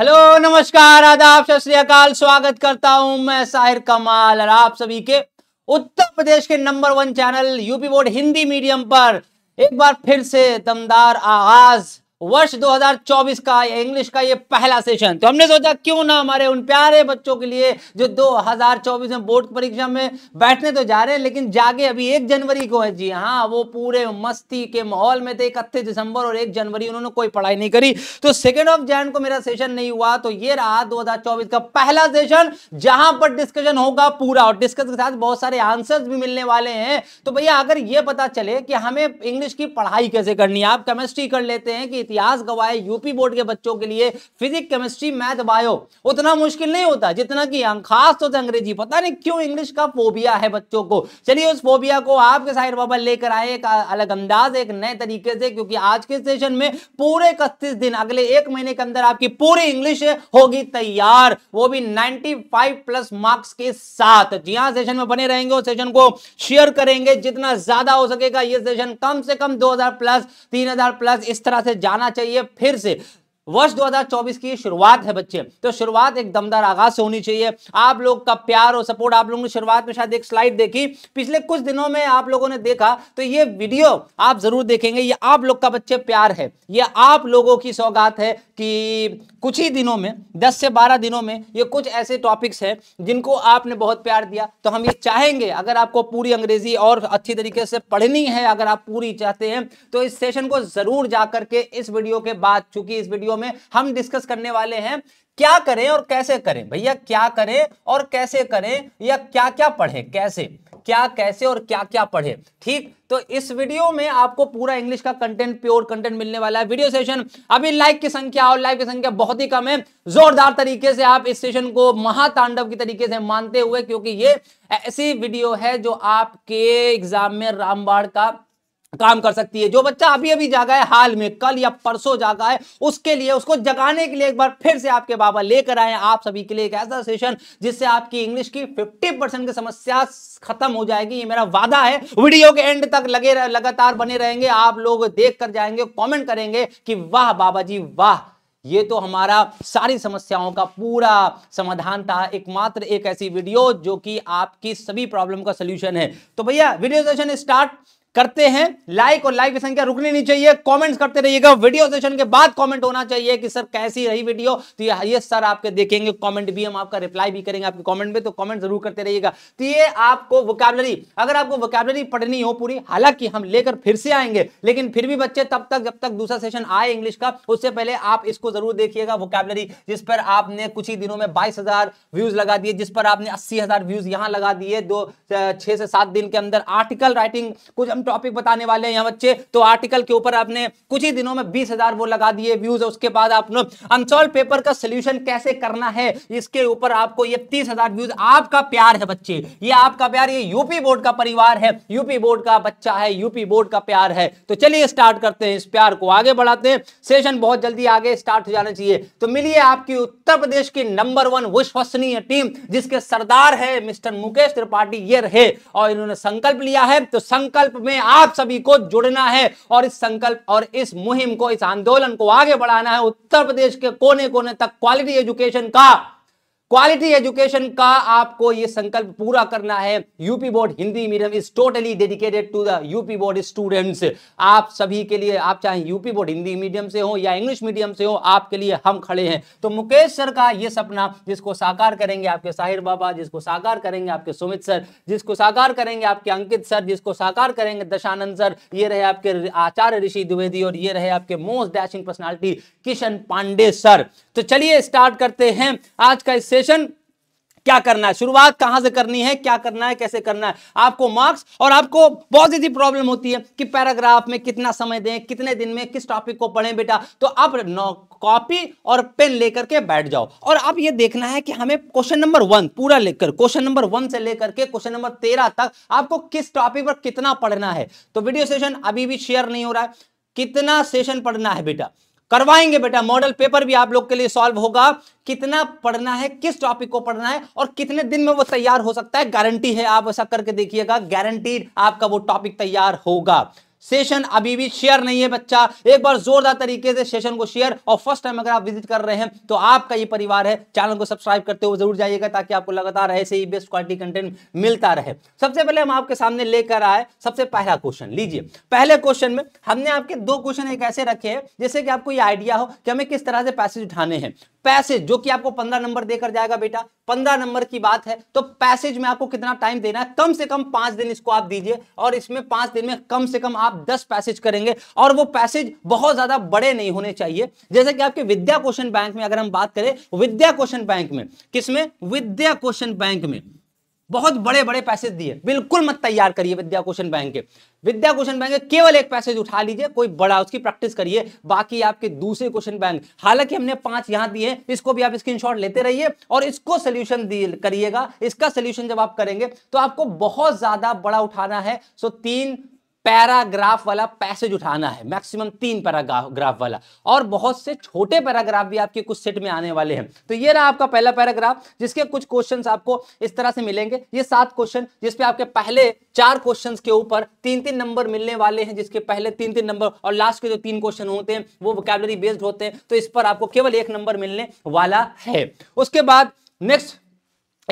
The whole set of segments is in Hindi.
हेलो नमस्कार आदाब सत स्वागत करता हूं मैं साहिर कमाल और आप सभी के उत्तर प्रदेश के number one channel UP board Hindi medium पर एक बार फिर से दमदार आवाज वर्ष 2024 का इंग्लिश का ये पहला सेशन तो हमने सोचा क्यों ना हमारे उन प्यारे बच्चों के लिए जो 2024 में बोर्ड परीक्षा में बैठने तो जा रहे हैं लेकिन जागे अभी एक जनवरी को है जी हाँ वो पूरे मस्ती के माहौल में थे इकतीस दिसंबर और एक जनवरी उन्होंने कोई पढ़ाई नहीं करी तो सेकेंड ऑफ जैन को मेरा सेशन नहीं हुआ तो ये रहा दो का पहला सेशन जहां पर डिस्कशन होगा पूरा और डिस्कस के साथ बहुत सारे आंसर भी मिलने वाले हैं तो भैया अगर ये पता चले कि हमें इंग्लिश की पढ़ाई कैसे करनी है आप केमिस्ट्री कर लेते हैं कि इतिहास गवाए यूपी बोर्ड के बच्चों के लिए फिजिक्स केमिस्ट्री मैथ बायो उतना मुश्किल नहीं होता जितना कि खास तो अंग्रेजी पता नहीं क्यों इंग्लिश का फोबिया है बच्चों को चलिए उस फोबिया को आपके साहिर बाबा लेकर आए एक अलग अंदाज एक नए तरीके से क्योंकि आज के सेशन में पूरे इकतीस दिन अगले एक महीने के अंदर आपकी पूरी इंग्लिश होगी तैयार वो भी नाइनटी प्लस मार्क्स के साथ जी हाँ सेशन में बने रहेंगे और सेशन को शेयर करेंगे जितना ज्यादा हो सकेगा ये सेशन कम से कम 2000 प्लस 3000 प्लस इस तरह से जाना आना चाहिए फिर से वर्ष 2024 की शुरुआत है बच्चे तो शुरुआत एक दमदार आगाज से होनी चाहिए आप लोग का प्यार और सपोर्ट आप लोगों ने शुरुआत में शायद एक स्लाइड देखी पिछले कुछ दिनों में आप लोगों ने देखा तो ये वीडियो आप जरूर देखेंगे ये आप लोग का बच्चे प्यार है ये आप लोगों की सौगात है कि कुछ ही दिनों में दस से बारह दिनों में ये कुछ ऐसे टॉपिक्स हैं जिनको आपने बहुत प्यार दिया तो हम ये चाहेंगे अगर आपको पूरी अंग्रेजी और अच्छी तरीके से पढ़नी है अगर आप पूरी चाहते हैं तो इस सेशन को जरूर जा करके इस वीडियो के बाद चूंकि इस वीडियो में हम डिस्कस करने वाले हैं क्या करें और कैसे करें भैया क्या करें और कैसे करें या क्या क्या पढ़ें कैसे क्या कैसे और क्या क्या पढ़े ठीक तो इस वीडियो में आपको पूरा इंग्लिश का कंटेंट प्योर कंटेंट मिलने वाला है वीडियो सेशन अभी लाइक की संख्या और लाइक की संख्या बहुत ही कम है जोरदार तरीके से आप इस सेशन को महातांडव की तरीके से मानते हुए क्योंकि ये ऐसी वीडियो है जो आपके एग्जाम में रामबाड़ का काम कर सकती है जो बच्चा अभी अभी जागा है हाल में कल या परसों जागा है उसके लिए उसको जगाने के लिए एक बार फिर से आपके बाबा लेकर आए आप सभी के लिए एक ऐसा सेशन जिससे आपकी इंग्लिश की 50 परसेंट की समस्या खत्म हो जाएगी ये मेरा वादा है वीडियो के एंड तक लगे लगातार बने रहेंगे आप लोग देख कर जाएंगे कॉमेंट करेंगे कि वाह बाबा जी वाह ये तो हमारा सारी समस्याओं का पूरा समाधान था एकमात्र एक ऐसी वीडियो जो कि आपकी सभी प्रॉब्लम का सोल्यूशन है तो भैया वीडियो सेशन स्टार्ट करते हैं लाइक और लाइक की संख्या रुकनी नहीं चाहिए कमेंट्स करते रहिएगा वीडियो सेशन के बाद कमेंट होना चाहिए कि सर कैसी रही वीडियो तो ये सर आपके देखेंगे कमेंट भी हम आपका रिप्लाई भी करेंगे आपके कमेंट में तो कमेंट जरूर करते रहिएगा तो ये आपको वोकैबलरी अगर आपको वोकैबलरी पढ़नी हो पूरी हालांकि हम लेकर फिर से आएंगे लेकिन फिर भी बच्चे तब तक जब तक दूसरा सेशन आए इंग्लिश का उससे पहले आप इसको जरूर देखिएगा वोकैबलरी जिस पर आपने कुछ ही दिनों में बाईस व्यूज लगा दिए जिस पर आपने अस्सी व्यूज यहां लगा दिए दो छह से सात दिन के अंदर आर्टिकल राइटिंग कुछ कम टॉपिक बताने वाले हैं यहाँ बच्चे तो आर्टिकल के ऊपर आपने कुछ ही दिनों में बीस हजार वो लगा दिए व्यूज उसके बाद आपने अनसोल्व पेपर का सोल्यूशन कैसे करना है इसके ऊपर आपको ये तीस हजार व्यूज आपका प्यार है बच्चे ये आपका प्यार ये यूपी बोर्ड का परिवार है यूपी बोर्ड का बच्चा है यूपी बोर्ड का प्यार है तो चलिए स्टार्ट करते हैं इस प्यार को आगे बढ़ाते हैं सेशन बहुत जल्दी आगे स्टार्ट हो जाना चाहिए तो मिलिए आपकी उत्तर प्रदेश की नंबर वन विश्वसनीय टीम जिसके सरदार है मिस्टर मुकेश त्रिपाठी ये रहे और इन्होंने संकल्प लिया है तो संकल्प में आप सभी को जुड़ना है और इस संकल्प और इस मुहिम को इस आंदोलन को आगे बढ़ाना है उत्तर प्रदेश के कोने कोने तक क्वालिटी एजुकेशन का क्वालिटी एजुकेशन का आपको ये संकल्प पूरा करना है UP board Hindi medium is totally dedicated to the UP board students आप सभी के लिए आप चाहे यूपी बोर्ड हिंदी मीडियम से हो या इंग्लिश मीडियम से हो आपके लिए हम खड़े हैं तो मुकेश सर का ये सपना जिसको साकार करेंगे आपके साहिर बाबा जिसको साकार करेंगे आपके सुमित सर जिसको साकार करेंगे आपके अंकित सर जिसको साकार करेंगे दशानंद सर ये रहे आपके आचार्य ऋषि द्विवेदी और ये रहे आपके most dashing personality Kishan Pandey sir तो चलिए स्टार्ट करते हैं आज का इससे डिफ्रेंसिएशन क्या करना है शुरुआत कहां से करनी है क्या करना है कैसे करना है आपको मार्क्स और आपको बहुत ज्यादा प्रॉब्लम होती है कि पैराग्राफ में कितना समय दें कितने दिन में किस टॉपिक को पढ़ें बेटा तो आप कॉपी और पेन लेकर के बैठ जाओ और आप ये देखना है कि हमें क्वेश्चन नंबर वन पूरा लेकर क्वेश्चन नंबर वन से लेकर के क्वेश्चन नंबर तेरह तक आपको किस टॉपिक पर कितना पढ़ना है तो वीडियो सेशन अभी भी शेयर नहीं हो रहा है कितना सेशन पढ़ना है बेटा करवाएंगे बेटा मॉडल पेपर भी आप लोग के लिए सॉल्व होगा कितना पढ़ना है किस टॉपिक को पढ़ना है और कितने दिन में वो तैयार हो सकता है गारंटी है आप ऐसा करके देखिएगा गारंटीड आपका वो टॉपिक तैयार होगा सेशन अभी भी शेयर नहीं है बच्चा एक बार जोरदार तरीके से सेशन को शेयर और फर्स्ट टाइम अगर आप विजिट कर रहे हैं तो आपका ये परिवार है चैनल को सब्सक्राइब करते हुए जरूर जाइएगा ताकि आपको लगातार ऐसे ही बेस्ट क्वालिटी कंटेंट मिलता रहे सबसे पहले हम आपके सामने लेकर आए सबसे पहला क्वेश्चन लीजिए पहले क्वेश्चन में हमने आपके दो क्वेश्चन एक ऐसे रखे हैं जैसे कि आपको ये आइडिया हो कि हमें किस तरह से पैसेज उठाने हैं पैसेज जो कि आपको पंद्रह नंबर देकर जाएगा बेटा पंद्रह नंबर की बात है तो पैसेज में आपको कितना टाइम देना है कम से कम पांच दिन इसको आप दीजिए और इसमें पांच दिन में कम से कम आप दस पैसेज करेंगे और वो पैसेज बहुत ज्यादा बड़े नहीं होने चाहिए जैसे कि आपके विद्या क्वेश्चन बैंक में अगर हम बात करें विद्या क्वेश्चन बैंक में किसमें विद्या क्वेश्चन बैंक में बहुत बड़े बड़े पैसेज दिए बिल्कुल मत तैयार करिए विद्या क्वेश्चन बैंक के विद्या क्वेश्चन बैंक केवल एक पैसेज उठा लीजिए कोई बड़ा उसकी प्रैक्टिस करिए बाकी आपके दूसरे क्वेश्चन बैंक हालांकि हमने पांच यहां दिए इसको भी आप स्क्रीनशॉट लेते रहिए और इसको सोल्यूशन करिएगा इसका सोल्यूशन जब आप करेंगे तो आपको बहुत ज्यादा बड़ा उठाना है सो तीन पैराग्राफ वाला पैसेज उठाना है मैक्सिमम तीन पैराग्राफ वाला और बहुत से छोटे पैराग्राफ भी आपके कुछ सेट में आने वाले हैं तो ये रहा आपका पहला पैराग्राफ जिसके कुछ क्वेश्चंस आपको इस तरह से मिलेंगे ये सात क्वेश्चन जिसपे आपके पहले चार क्वेश्चंस के ऊपर तीन तीन नंबर मिलने वाले हैं जिसके पहले तीन तीन नंबर और लास्ट के जो तीन क्वेश्चन होते हैं वो वोकेबलरी बेस्ड होते हैं तो इस पर आपको केवल एक नंबर मिलने वाला है उसके बाद नेक्स्ट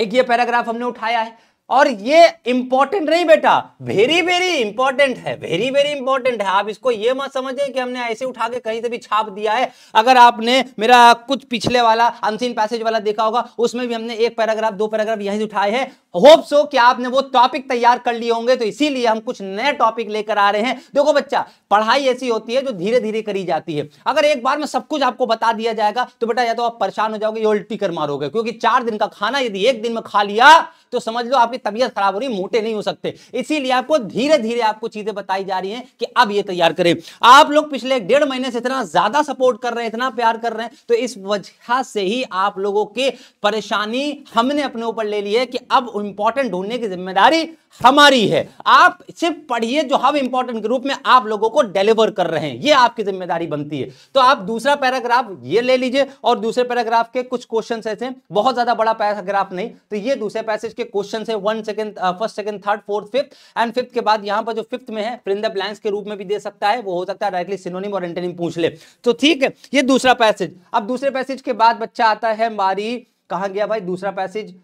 एक ये पैराग्राफ हमने उठाया है और ये इंपॉर्टेंट नहीं बेटा वेरी वेरी इंपॉर्टेंट है वेरी वेरी इंपॉर्टेंट है आप इसको ये मत समझे कि हमने ऐसे उठा के कहीं से भी छाप दिया है अगर आपने मेरा कुछ पिछले वाला अनसीन पैसेज वाला देखा होगा उसमें भी हमने एक पैराग्राफ दो पैराग्राफ यहीं से उठाए हैं होप सो कि आपने वो टॉपिक तैयार कर लिए होंगे तो इसीलिए हम कुछ नए टॉपिक लेकर आ रहे हैं देखो बच्चा पढ़ाई ऐसी होती है जो धीरे धीरे करी जाती है अगर एक बार में सब कुछ आपको बता दिया जाएगा तो बेटा या तो आप परेशान हो जाओगे ये उल्टी कर मारोगे क्योंकि चार दिन का खाना यदि एक दिन में खा लिया तो समझ लो आप आपकी तबियत खराब हो रही मोटे नहीं हो सकते इसीलिए आपको धीरे धीरे आपको चीजें बताई जा रही है कि अब ये तैयार करें आप लोग पिछले डेढ़ महीने से इतना ज्यादा सपोर्ट कर रहे हैं इतना प्यार कर रहे हैं तो इस वजह से ही आप लोगों की परेशानी हमने अपने ऊपर ले ली है कि अब इंपॉर्टेंट ढूंढने की जिम्मेदारी हमारी है आप सिर्फ पढ़िए जो हम इंपॉर्टेंट के रूप में आप लोगों को डिलीवर कर रहे हैं ये आपकी जिम्मेदारी बनती है तो आप दूसरा पैराग्राफ ये ले लीजिए और दूसरे पैराग्राफ के कुछ क्वेश्चन ऐसे बहुत ज्यादा बड़ा पैराग्राफ नहीं तो ये दूसरे पैसेज के क्वेश्चन है one second first second third fourth fifth and fifth के बाद यहां पर जो फिफ्थ में है प्रिंद ब्लैंक्स के रूप में भी दे सकता है वो हो सकता है डायरेक्टली सिनोनिम और एंटेनिम पूछ ले तो ठीक है ये दूसरा पैसेज अब दूसरे पैसेज के बाद बच्चा आता है हमारी कहा गया भाई दूसरा पैसेज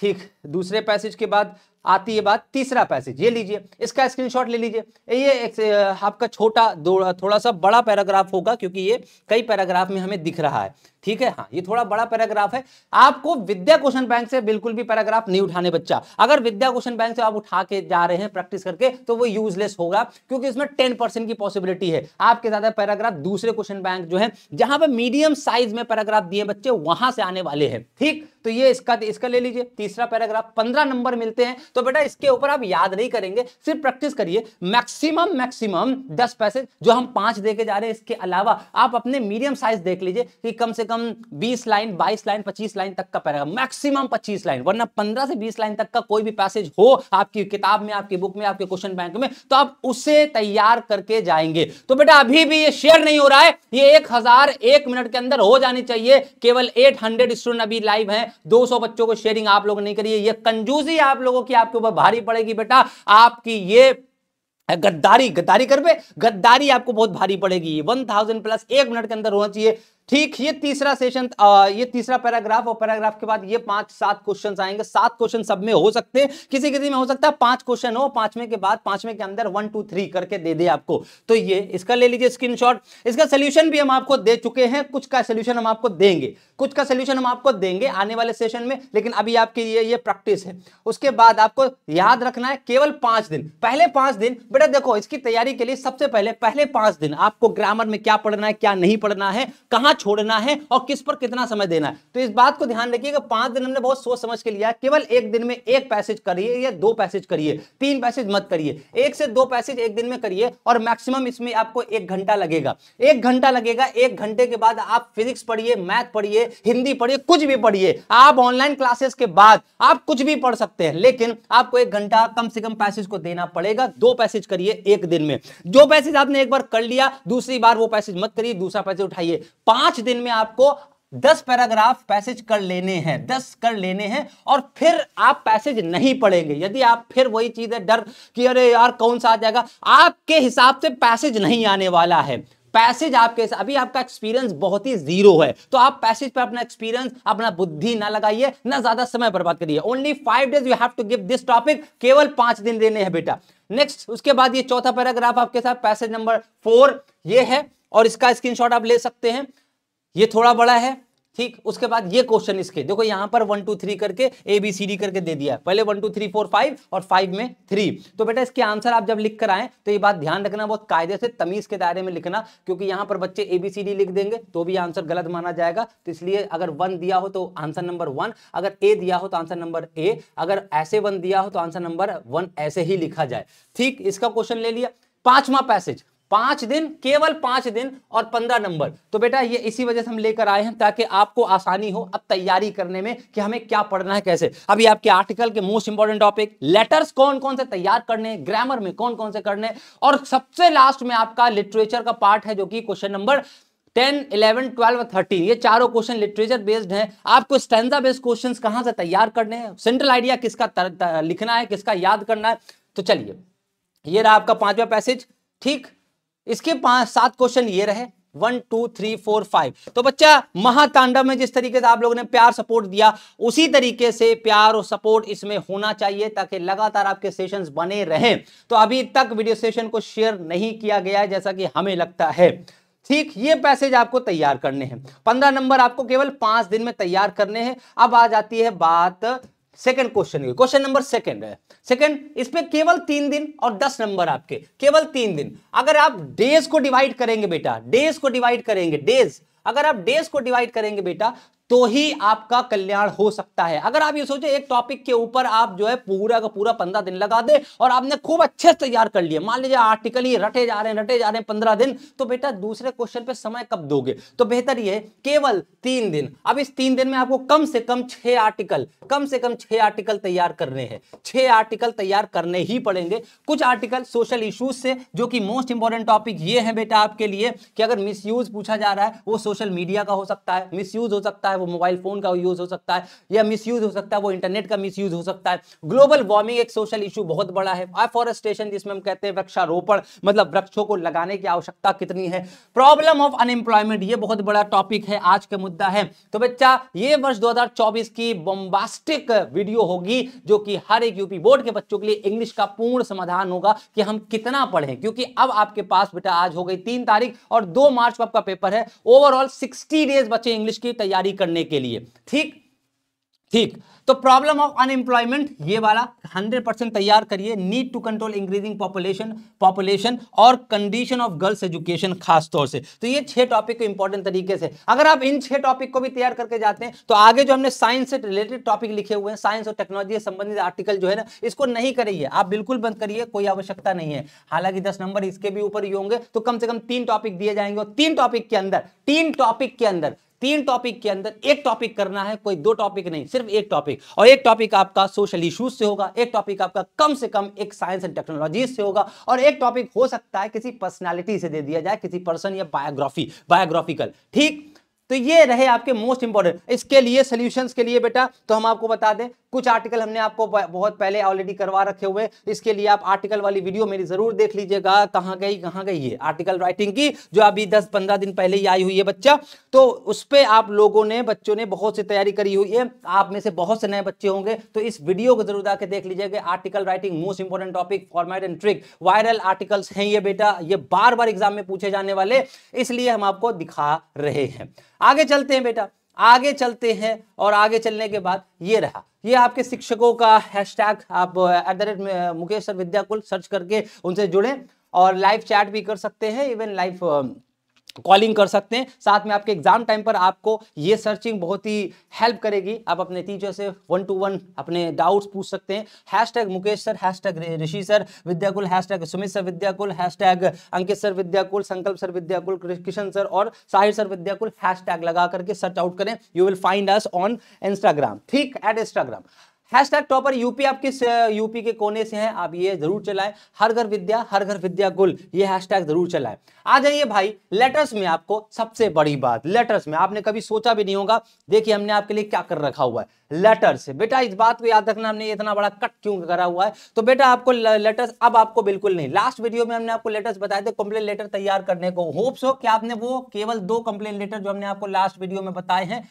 ठीक दूसरे पैसेज के बाद आती है बात तीसरा पैसेज ये लीजिए इसका स्क्रीनशॉट ले लीजिए ये एक आपका छोटा थोड़ा सा बड़ा पैराग्राफ होगा क्योंकि ये कई पैराग्राफ में हमें दिख रहा है ठीक है हाँ ये थोड़ा बड़ा पैराग्राफ है आपको विद्या क्वेश्चन बैंक से बिल्कुल भी पैराग्राफ नहीं उठाने बच्चा अगर विद्या क्वेश्चन बैंक से आप उठा के जा रहे हैं प्रैक्टिस करके तो वो यूजलेस होगा क्योंकि इसमें टेन परसेंट की पॉसिबिलिटी है आपके ज्यादा पैराग्राफ दूसरे क्वेश्चन बैंक जो है जहां पर मीडियम साइज में पैराग्राफ दिए बच्चे वहां से आने वाले हैं ठीक तो ये इसका इसका ले लीजिए तीसरा पैराग्राफ अगर आप पंद्रह नंबर मिलते हैं तो बेटा इसके ऊपर आप याद नहीं करेंगे सिर्फ प्रैक्टिस करिए मैक्सिमम मैक्सिमम दस पैसे जो हम पांच देके जा रहे हैं इसके अलावा आप अपने मीडियम साइज देख लीजिए कि कम से कम बीस लाइन बाईस लाइन पच्चीस लाइन तक का पैराग्राफ मैक्सिमम पच्चीस लाइन वरना पंद्रह से बीस लाइन तक का कोई भी पैसेज हो आपकी किताब में आपकी बुक में आपके क्वेश्चन बैंक में तो आप उसे तैयार करके जाएंगे तो बेटा अभी भी ये शेयर नहीं हो रहा है ये एक हजार एक मिनट के अंदर हो जानी चाहिए केवल 800 स्टूडेंट अभी लाइव हैं 200 बच्चों को शेयरिंग आप लोग नहीं करिए ये कंजूसी आप लोगों की आपके ऊपर भारी पड़ेगी बेटा आपकी ये गद्दारी गद्दारी कर पे गद्दारी आपको बहुत भारी पड़ेगी वन थाउजेंड प्लस एक मिनट के अंदर होना चाहिए ठीक ये तीसरा सेशन ये तीसरा पैराग्राफ और पैराग्राफ के बाद ये पांच सात क्वेश्चन आएंगे सात क्वेश्चन सब में हो सकते हैं किसी किसी में हो सकता है पांच क्वेश्चन हो पांचवें के बाद पांचवें के अंदर वन टू थ्री करके दे दे आपको तो ये इसका ले लीजिए स्क्रीनशॉट इसका सोल्यूशन भी हम आपको दे चुके हैं कुछ का सोल्यूशन हम आपको देंगे कुछ का सोल्यूशन हम आपको देंगे आने वाले सेशन में लेकिन अभी आपके ये ये प्रैक्टिस है उसके बाद आपको याद रखना है केवल पांच दिन पहले पांच दिन बेटा देखो इसकी तैयारी के लिए सबसे पहले पहले पांच दिन आपको ग्रामर में क्या पढ़ना है क्या नहीं पढ़ना है कहां छोड़ना है और किस पर कितना समय देना है तो इस बात को ध्यान रखिएगा पांच दिन हमने बहुत सोच समझ के लिया केवल एक दिन में एक पैसेज करिए या दो पैसेज करिए तीन पैसेज मत करिए एक से दो पैसेज एक दिन में करिए और मैक्सिमम इसमें आपको एक घंटा लगेगा एक घंटा लगेगा एक घंटे के बाद आप फिजिक्स पढ़िए मैथ पढ़िए हिंदी पढ़िए कुछ भी पढ़िए आप ऑनलाइन क्लासेस के बाद आप कुछ भी पढ़ सकते हैं लेकिन आपको एक घंटा कम से कम पैसेज को देना पड़ेगा दो पैसेज करिए एक दिन में जो पैसेज आपने एक बार कर लिया दूसरी बार वो पैसेज मत करिए दूसरा पैसेज उठाइए पांच पांच दिन में आपको दस पैराग्राफ पैसेज कर लेने हैं दस कर लेने हैं और फिर आप पैसेज नहीं पढ़ेंगे यदि आप फिर वही चीज है डर कि अरे यार कौन सा आ जाएगा आपके हिसाब से पैसेज नहीं आने वाला है पैसेज आपके अभी आपका एक्सपीरियंस बहुत ही जीरो है तो आप पैसेज पर अपना एक्सपीरियंस अपना बुद्धि ना लगाइए ना ज्यादा समय बर्बाद करिए only five days you have to give this topic केवल पांच दिन देने हैं बेटा नेक्स्ट उसके बाद ये चौथा पैराग्राफ आपके साथ पैसेज नंबर फोर ये है और इसका स्क्रीनशॉट आप ले सकते हैं ये थोड़ा बड़ा है ठीक उसके बाद ये क्वेश्चन इसके देखो यहां पर वन टू थ्री करके ए बी सी डी करके दे दिया पहले one two three four five और फाइव में थ्री तो बेटा इसके आंसर आप जब लिख कर आए तो ये बात ध्यान रखना बहुत कायदे से तमीज के दायरे में लिखना क्योंकि यहां पर बच्चे ए बी सी डी लिख देंगे तो भी आंसर गलत माना जाएगा तो इसलिए अगर वन दिया हो तो आंसर नंबर वन अगर ए दिया हो तो आंसर नंबर ए अगर ऐसे वन दिया हो तो आंसर नंबर वन ऐसे ही लिखा जाए ठीक इसका क्वेश्चन ले लिया पांचवा पैसेज पांच दिन केवल पांच दिन और पंद्रह नंबर तो बेटा ये इसी वजह से हम लेकर आए हैं ताकि आपको आसानी हो अब तैयारी करने में कि हमें क्या पढ़ना है कैसे अभी आपके आर्टिकल के मोस्ट इंपॉर्टेंट टॉपिक लेटर्स कौन कौन से तैयार करने ग्रामर में कौन कौन से करने और सबसे लास्ट में आपका लिटरेचर का पार्ट है जो कि question number ten eleven twelve thirteen ये चारों क्वेश्चन लिटरेचर बेस्ड हैं आपको स्टैंडा बेस्ड क्वेश्चन कहाँ से तैयार करने हैं सेंट्रल आइडिया किसका तर, तर, लिखना है किसका याद करना है तो चलिए ये रहा आपका पांचवा पैसेज ठीक इसके पांच सात क्वेश्चन ये रहे one two three four five तो बच्चा महातांडव में जिस तरीके से आप लोगों ने प्यार सपोर्ट दिया उसी तरीके से प्यार और सपोर्ट इसमें होना चाहिए ताकि लगातार आपके सेशंस बने रहें तो अभी तक वीडियो सेशन को शेयर नहीं किया गया है जैसा कि हमें लगता है ठीक ये पैसेज आपको तैयार करने हैं पंद्रह नंबर आपको केवल पांच दिन में तैयार करने हैं अब आ जाती है बात second question question number second है सेकंड इसमें केवल तीन दिन और दस नंबर आपके केवल तीन दिन अगर आप डेज को डिवाइड करेंगे बेटा डेज को डिवाइड करेंगे डेज अगर आप डेज को डिवाइड करेंगे बेटा तो ही आपका कल्याण हो सकता है अगर आप ये सोचे एक टॉपिक के ऊपर आप जो है पूरा का पूरा पंद्रह दिन लगा दे और आपने खूब अच्छे से तैयार कर लिया मान लीजिए आर्टिकल ही रटे जा रहे हैं रटे जा रहे हैं पंद्रह दिन तो बेटा दूसरे क्वेश्चन पे समय कब दोगे तो बेहतर ये केवल तीन दिन अब इस तीन दिन में आपको कम से कम छह आर्टिकल कम से कम छह आर्टिकल तैयार करने हैं छह आर्टिकल तैयार करने ही पड़ेंगे कुछ आर्टिकल सोशल इशूज से जो कि मोस्ट इंपॉर्टेंट टॉपिक ये है बेटा आपके लिए कि अगर मिस पूछा जा रहा है वो सोशल मीडिया का हो सकता है मिस हो सकता है है वो मोबाइल फोन का यूज हो सकता है या मिस हो सकता है वो इंटरनेट का मिस हो सकता है ग्लोबल वार्मिंग एक सोशल इशू बहुत बड़ा है अफॉरेस्टेशन जिसमें हम कहते हैं वृक्षारोपण मतलब वृक्षों को लगाने की आवश्यकता कितनी है प्रॉब्लम ऑफ अनएम्प्लॉयमेंट ये बहुत बड़ा टॉपिक है आज का मुद्दा है तो बच्चा ये वर्ष 2024 की बॉम्बास्टिक वीडियो होगी जो कि हर एक यूपी बोर्ड के बच्चों के लिए इंग्लिश का पूर्ण समाधान होगा कि हम कितना पढ़ें क्योंकि अब आपके पास बेटा आज हो गई तीन तारीख और दो मार्च को आपका पेपर है ओवरऑल सिक्सटी डेज बच्चे इंग्लिश की तैयारी कर करने के लिए ठीक ठीक तो प्रॉब्लम ऑफ अनएम्प्लॉयमेंट ये वाला 100 परसेंट तैयार करिए need to control increasing population population और कंडीशन ऑफ गर्ल्स एजुकेशन खास तौर से तो ये छह टॉपिक को इंपॉर्टेंट तरीके से अगर आप इन छह टॉपिक को भी तैयार करके जाते हैं तो आगे जो हमने साइंस से रिलेटेड टॉपिक लिखे हुए हैं साइंस और टेक्नोलॉजी से संबंधित आर्टिकल जो है ना इसको नहीं करिए आप बिल्कुल बंद करिए कोई आवश्यकता नहीं है हालांकि दस नंबर इसके भी ऊपर ही होंगे तो कम से कम तीन टॉपिक दिए जाएंगे और तीन टॉपिक के अंदर तीन टॉपिक के अंदर तीन टॉपिक के अंदर एक टॉपिक करना है कोई दो टॉपिक नहीं सिर्फ एक टॉपिक और एक टॉपिक आपका सोशल इश्यूज से होगा एक टॉपिक आपका कम से कम एक साइंस एंड टेक्नोलॉजी से होगा और एक टॉपिक हो सकता है किसी पर्सनैलिटी से दे दिया जाए किसी पर्सन या बायोग्राफी बायोग्राफिकल ठीक तो ये रहे आपके मोस्ट इंपॉर्टेंट इसके लिए सोल्यूशंस के लिए बेटा तो हम आपको बता दें कुछ आर्टिकल हमने आपको बहुत पहले ऑलरेडी करवा रखे हुए इसके लिए आप आर्टिकल वाली वीडियो मेरी जरूर देख लीजिएगा कहाँ गई कहाँ गई ये आर्टिकल राइटिंग की जो अभी दस पंद्रह दिन पहले ही आई हुई है बच्चा तो उस पर आप लोगों ने बच्चों ने बहुत सी तैयारी करी हुई है आप में से बहुत से नए बच्चे होंगे तो इस वीडियो को जरूर आके देख लीजिएगा article writing most important topic format and trick viral articles हैं ये बेटा ये बार बार एग्जाम में पूछे जाने वाले इसलिए हम आपको दिखा रहे हैं आगे चलते हैं बेटा आगे चलते हैं और आगे चलने के बाद ये रहा ये आपके शिक्षकों का हैशटैग आप at the rate Mukesh sir Vidyakul search करके उनसे जुड़े और लाइव चैट भी कर सकते हैं इवन लाइव कॉलिंग कर सकते हैं साथ में आपके एग्जाम टाइम पर आपको ये सर्चिंग बहुत ही हेल्प करेगी आप अपने टीचर से वन टू वन अपने डाउट्स पूछ सकते हैं hash tag Mukesh sir hash tag Rishi sir Vidyakul hash tag Sumit sir Vidyakul hash tag Ankit sir Vidyakul Sankalp sir Vidyakul Kishan sir और Sahir sir Vidyakul hash tag लगा करके सर्च आउट करें you will find us on Instagram ठीक at Instagram hash tag topper UP आप किस यूपी के कोने से हैं आप ये जरूर चलाएं हर घर विद्या हर घर विद्या गुल ये हैश टैग जरूर चलाएं आ जाइए भाई लेटर्स में आपको सबसे बड़ी बात लेटर्स में आपने कभी सोचा भी नहीं होगा देखिए हमने आपके लिए क्या कर रखा हुआ है लेटर्स बेटा इस बात को याद रखना हमने इतना बड़ा कट क्यों करा हुआ है तो बेटा आपको लेटर्स अब आपको बिल्कुल नहीं लास्ट वीडियो में हमने आपको लेटर्स बताए थे कंप्लेन लेटर तैयार करने को होप्स हो कि आपने वो केवल दो कंप्लेन लेटर जो हमने आपको लास्ट वीडियो में बताए हैं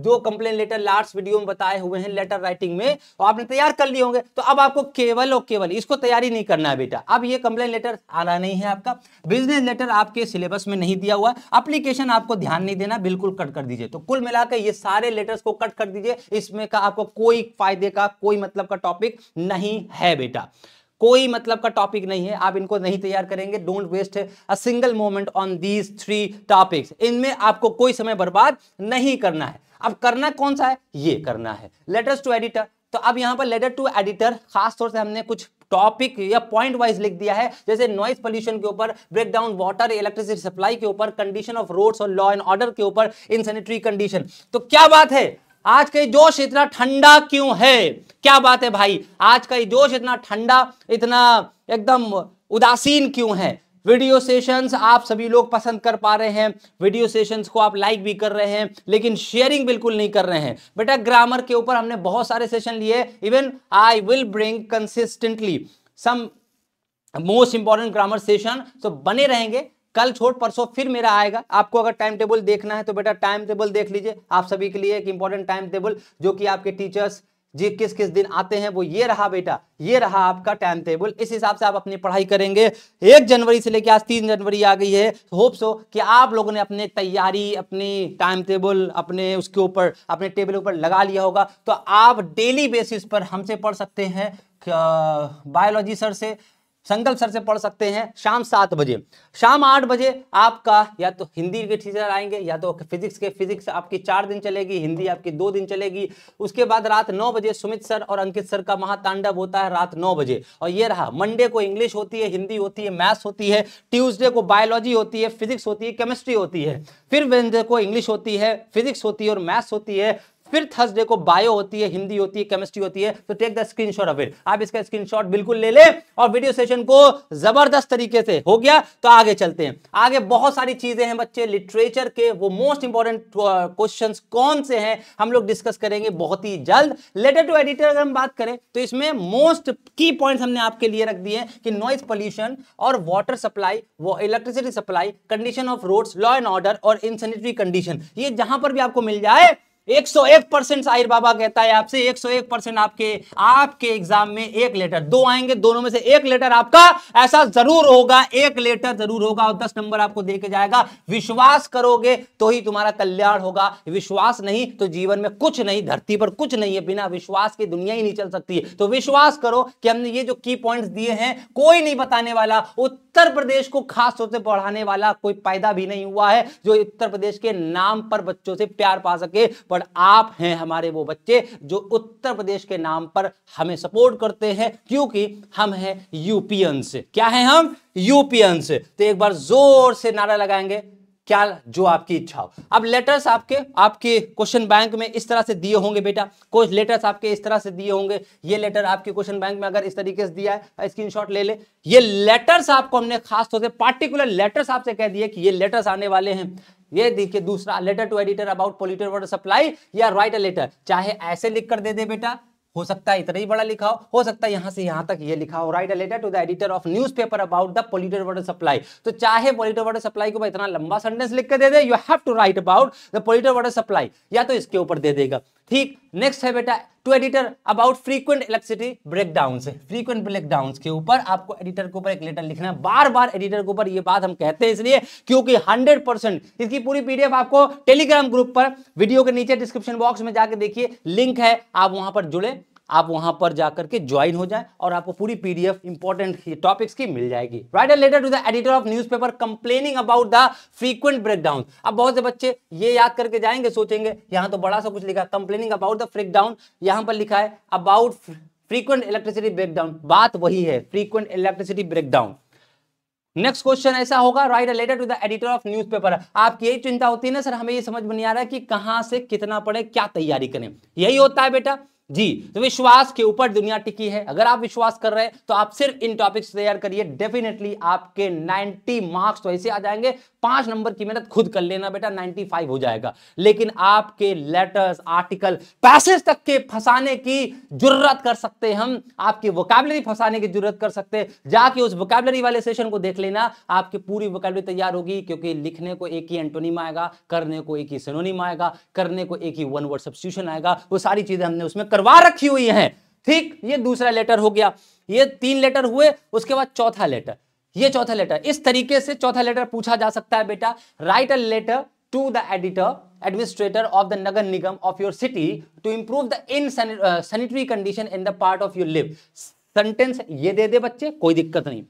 जो कंप्लेन लेटर लास्ट वीडियो में बताए हुए हैं लेटर राइटिंग में तो आपने तैयार कर लिए होंगे तो अब आपको केवल और केवल इसको तैयारी नहीं करना है बेटा अब ये कंप्लेन लेटर आना नहीं है आपका बिजनेस लेटर आपके सिलेबस में नहीं दिया हुआ अप्लीकेशन आपको ध्यान नहीं देना बिल्कुल कट कर दीजिए तो कुल मिलाकर ये सारे लेटर्स को कट कर दीजिए इसमें का आपको कोई फायदे का कोई मतलब का टॉपिक नहीं है बेटा कोई मतलब का टॉपिक नहीं है आप इनको नहीं तैयार करेंगे don't waste a single moment on these three topics इनमें आपको कोई समय बर्बाद नहीं करना है अब करना कौन सा है ये करना है लेटर्स टू एडिटर तो अब यहाँ पर लेटर टू एडिटर खास तौर से हमने कुछ टॉपिक या पॉइंट वाइज लिख दिया है जैसे नॉइस पोल्यूशन के ऊपर break down water electricity supply के ऊपर कंडीशन ऑफ रोड्स और लॉ एंड ऑर्डर के ऊपर इन कंडीशन तो क्या बात है आज का जोश इतना ठंडा क्यों है क्या बात है भाई आज का जोश इतना ठंडा इतना एकदम उदासीन क्यों है वीडियो सेशंस आप सभी लोग पसंद कर पा रहे हैं वीडियो सेशंस को आप लाइक भी कर रहे हैं लेकिन शेयरिंग बिल्कुल नहीं कर रहे हैं बेटा ग्रामर के ऊपर हमने बहुत सारे सेशन लिए even I will bring consistently some most important grammar session तो बने रहेंगे कल छोड़ परसों फिर मेरा आएगा आपको अगर टाइम टेबल देखना है तो बेटा टाइम टेबल देख लीजिए आप सभी के लिए एक इंपॉर्टेंट टाइम टेबल जो कि आपके टीचर्स जी किस किस दिन आते हैं वो ये रहा बेटा ये रहा आपका टाइम टेबल इस हिसाब से आप अपनी पढ़ाई करेंगे एक जनवरी से लेकर आज तीन जनवरी आ गई है होप सो कि आप लोगों ने अपने तैयारी अपनी टाइम टेबल अपने उसके ऊपर अपने टेबल ऊपर लगा लिया होगा तो आप डेली बेसिस पर हमसे पढ़ सकते हैं बायोलॉजी सर से संकल्प सर से पढ़ सकते हैं शाम सात बजे शाम आठ बजे आपका या तो हिंदी के टीचर आएंगे या तो फिजिक्स के फिजिक्स आपकी चार दिन चलेगी हिंदी आपकी दो दिन चलेगी उसके बाद रात नौ बजे सुमित सर और अंकित सर का महातांडव होता है रात नौ बजे और ये रहा मंडे को इंग्लिश होती है हिंदी होती है मैथ्स होती है ट्यूजडे को बायोलॉजी होती है फिजिक्स होती है केमिस्ट्री होती है फिर वेंसडे को इंग्लिश होती है फिजिक्स होती है और मैथ्स होती है फिर थर्सडे को बायो होती है हिंदी होती है केमिस्ट्री होती है तो take the screenshot of it आप इसका स्क्रीनशॉट बिल्कुल ले ले और वीडियो सेशन को जबरदस्त तरीके से हो गया तो आगे चलते हैं आगे बहुत सारी चीजें हैं बच्चे लिटरेचर के वो मोस्ट इंपॉर्टेंट क्वेश्चन कौन से हैं हम लोग डिस्कस करेंगे बहुत ही जल्द लेटर टू एडिटर अगर हम बात करें तो इसमें मोस्ट की पॉइंट हमने आपके लिए रख दिए कि नॉइज पॉल्यूशन और वाटर सप्लाई वो electricity supply condition of roads law and order और इनसेनिटरी कंडीशन ये जहां पर भी आपको मिल जाए 101 परसेंट साहिर बाबा कहता है आपसे 101 परसेंट आपके आपके एग्जाम में एक लेटर दो आएंगे दोनों में से एक लेटर आपका ऐसा जरूर होगा एक लेटर जरूर होगा और 10 नंबर आपको दे के जाएगा विश्वास करोगे तो ही तुम्हारा कल्याण होगा विश्वास नहीं तो जीवन में कुछ नहीं धरती पर कुछ नहीं है बिना विश्वास की दुनिया ही नहीं चल सकती तो विश्वास करो कि हमने ये जो की पॉइंट दिए हैं कोई नहीं बताने वाला उत्तर प्रदेश को खास तौर से पढ़ाने वाला कोई पैदा भी नहीं हुआ है जो उत्तर प्रदेश के नाम पर बच्चों से प्यार पा सके और आप हैं हमारे वो बच्चे जो उत्तर प्रदेश के नाम पर हमें सपोर्ट करते हैं क्योंकि हम हैं यूपियंस क्या हैं हम यूपियंस तो एक बार जोर से नारा लगाएंगे क्या जो आपकी इच्छा हो अब लेटर्स आपके आपके क्वेश्चन बैंक में इस तरह से दिए होंगे बेटा कुछ लेटर्स आपके इस तरह से दिए होंगे ये लेटर आपके क्वेश्चन बैंक में अगर इस तरीके से दिया है स्क्रीन ले ले ये लेटर्स आपको हमने खास तौर से पार्टिकुलर लेटर्स आपसे कह दिए कि ये लेटर्स आने वाले हैं ये देखिए दूसरा letter to editor about polluted water supply या राइट अ लेटर चाहे ऐसे लिख कर दे दे बेटा हो सकता है इतना ही बड़ा लिखा हो हो सकता है यहाँ से यहाँ तक ये लिखा हो write a letter to the editor of newspaper about the polluted water supply तो चाहे पोल्यूटेड वाटर सप्लाई को इतना लंबा सेंटेंस लिख के दे दे you have to write about the polluted water supply या तो इसके ऊपर दे देगा ठीक नेक्स्ट है बेटा to editor about frequent electricity breakdown frequent breakdown के ऊपर आपको एडिटर के ऊपर एक लेटर लिखना है बार बार एडिटर के ऊपर ये बात हम कहते हैं इसलिए क्योंकि 100 परसेंट इसकी पूरी पीडीएफ आपको टेलीग्राम ग्रुप पर वीडियो के नीचे डिस्क्रिप्शन बॉक्स में जाके देखिए लिंक है आप वहां पर जुड़े आप वहां पर जाकर के ज्वाइन हो जाए और आपको पूरी पीडीएफ इंपॉर्टेंट टॉपिक्स की मिल जाएगी write and letter to the editor of newspaper complaining about the frequent breakdown अब बहुत से बच्चे ये याद करके जाएंगे सोचेंगे यहां तो बड़ा सा कुछ लिखा कंप्लेनिंग अबाउट द ब्रेकडाउन यहां पर लिखा है अबाउट फ्रीक्वेंट इलेक्ट्रिसिटी ब्रेकडाउन बात वही है frequent electricity breakdown next question ऐसा होगा write letter to the editor of newspaper आपकी यही चिंता होती है ना सर हमें ये समझ में नहीं आ रहा है कि कहां से कितना पढ़े क्या तैयारी करें यही होता है बेटा जी तो विश्वास के ऊपर दुनिया टिकी है अगर आप विश्वास कर रहे हैं तो आप सिर्फ इन टॉपिक्स तैयार करिए डेफिनेटली आपके 90 मार्क्स तो ऐसे आ जाएंगे पांच नंबर की मेहनत खुद कर लेना बेटा 95 हो जाएगा लेकिन आपके लेटर्स आर्टिकल पैसेज तक के फंसाने की जरूरत कर सकते हैं हम आपकी वोकैबलरी फंसाने की जरूरत कर सकते हैं जाके उस वोकैबलरी वाले सेशन को देख लेना आपकी पूरी वोकैबलरी तैयार होगी क्योंकि लिखने को एक ही एंटोनिम आएगा करने को एक ही सिनोनिम आएगा करने को एक ही वन वर्ड सब्सिट्यूशन आएगा वो सारी चीजें हमने उसमें करवा रखी हुई है ठीक ये दूसरा लेटर हो गया ये तीन लेटर हुए उसके बाद चौथा लेटर ये चौथा लेटर इस तरीके से चौथा लेटर पूछा जा सकता है बेटा write a letter the editor administrator of the Nagar Nigam of your city to improve the in sanitary condition in the part of your live sentence uh, ये दे दे बच्चे कोई दिक्कत नहीं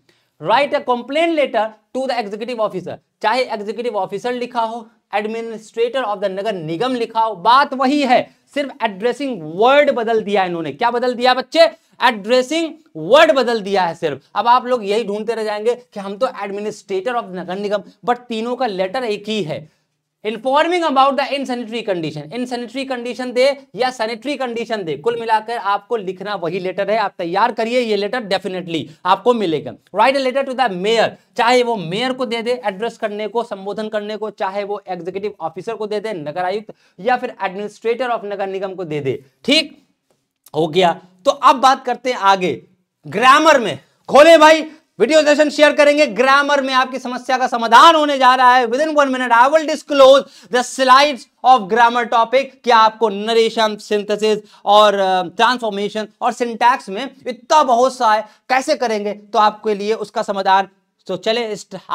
write a complain letter to the executive officer चाहे एग्जीक्यूटिव ऑफिसर लिखा हो administrator of the Nagar Nigam लिखा हो बात वही है सिर्फ एड्रेसिंग वर्ड बदल दिया इन्होंने क्या बदल दिया बच्चे एड्रेसिंग वर्ड बदल दिया है सिर्फ अब आप लोग यही ढूंढते रह जाएंगे कि हम तो administrator of Nagar Nigam but तीनों का लेटर एक ही है informing about the insanitary condition insanitary condition दे या सैनिटरी कंडीशन दे कुल मिलाकर आपको लिखना वही लेटर है आप तैयार करिए ये लेटर डेफिनेटली आपको मिलेगा write a letter to the mayor चाहे वो मेयर को दे दे एड्रेस करने को संबोधन करने को चाहे वो एग्जीक्यूटिव ऑफिसर को दे दे नगर आयुक्त या फिर एडमिनिस्ट्रेटर ऑफ नगर निगम को दे दे ठीक हो गया तो अब बात करते हैं आगे ग्रामर में खोले भाई वीडियो सेशन शेयर करेंगे ग्रामर में आपकी समस्या का समाधान होने जा रहा है with in one minute I will disclose the slides of grammar topic क्या आपको नरेशन सिंथेसिस और ट्रांसफॉर्मेशन uh, और सिंटैक्स में इतना बहुत सा है कैसे करेंगे तो आपके लिए उसका समाधान तो चले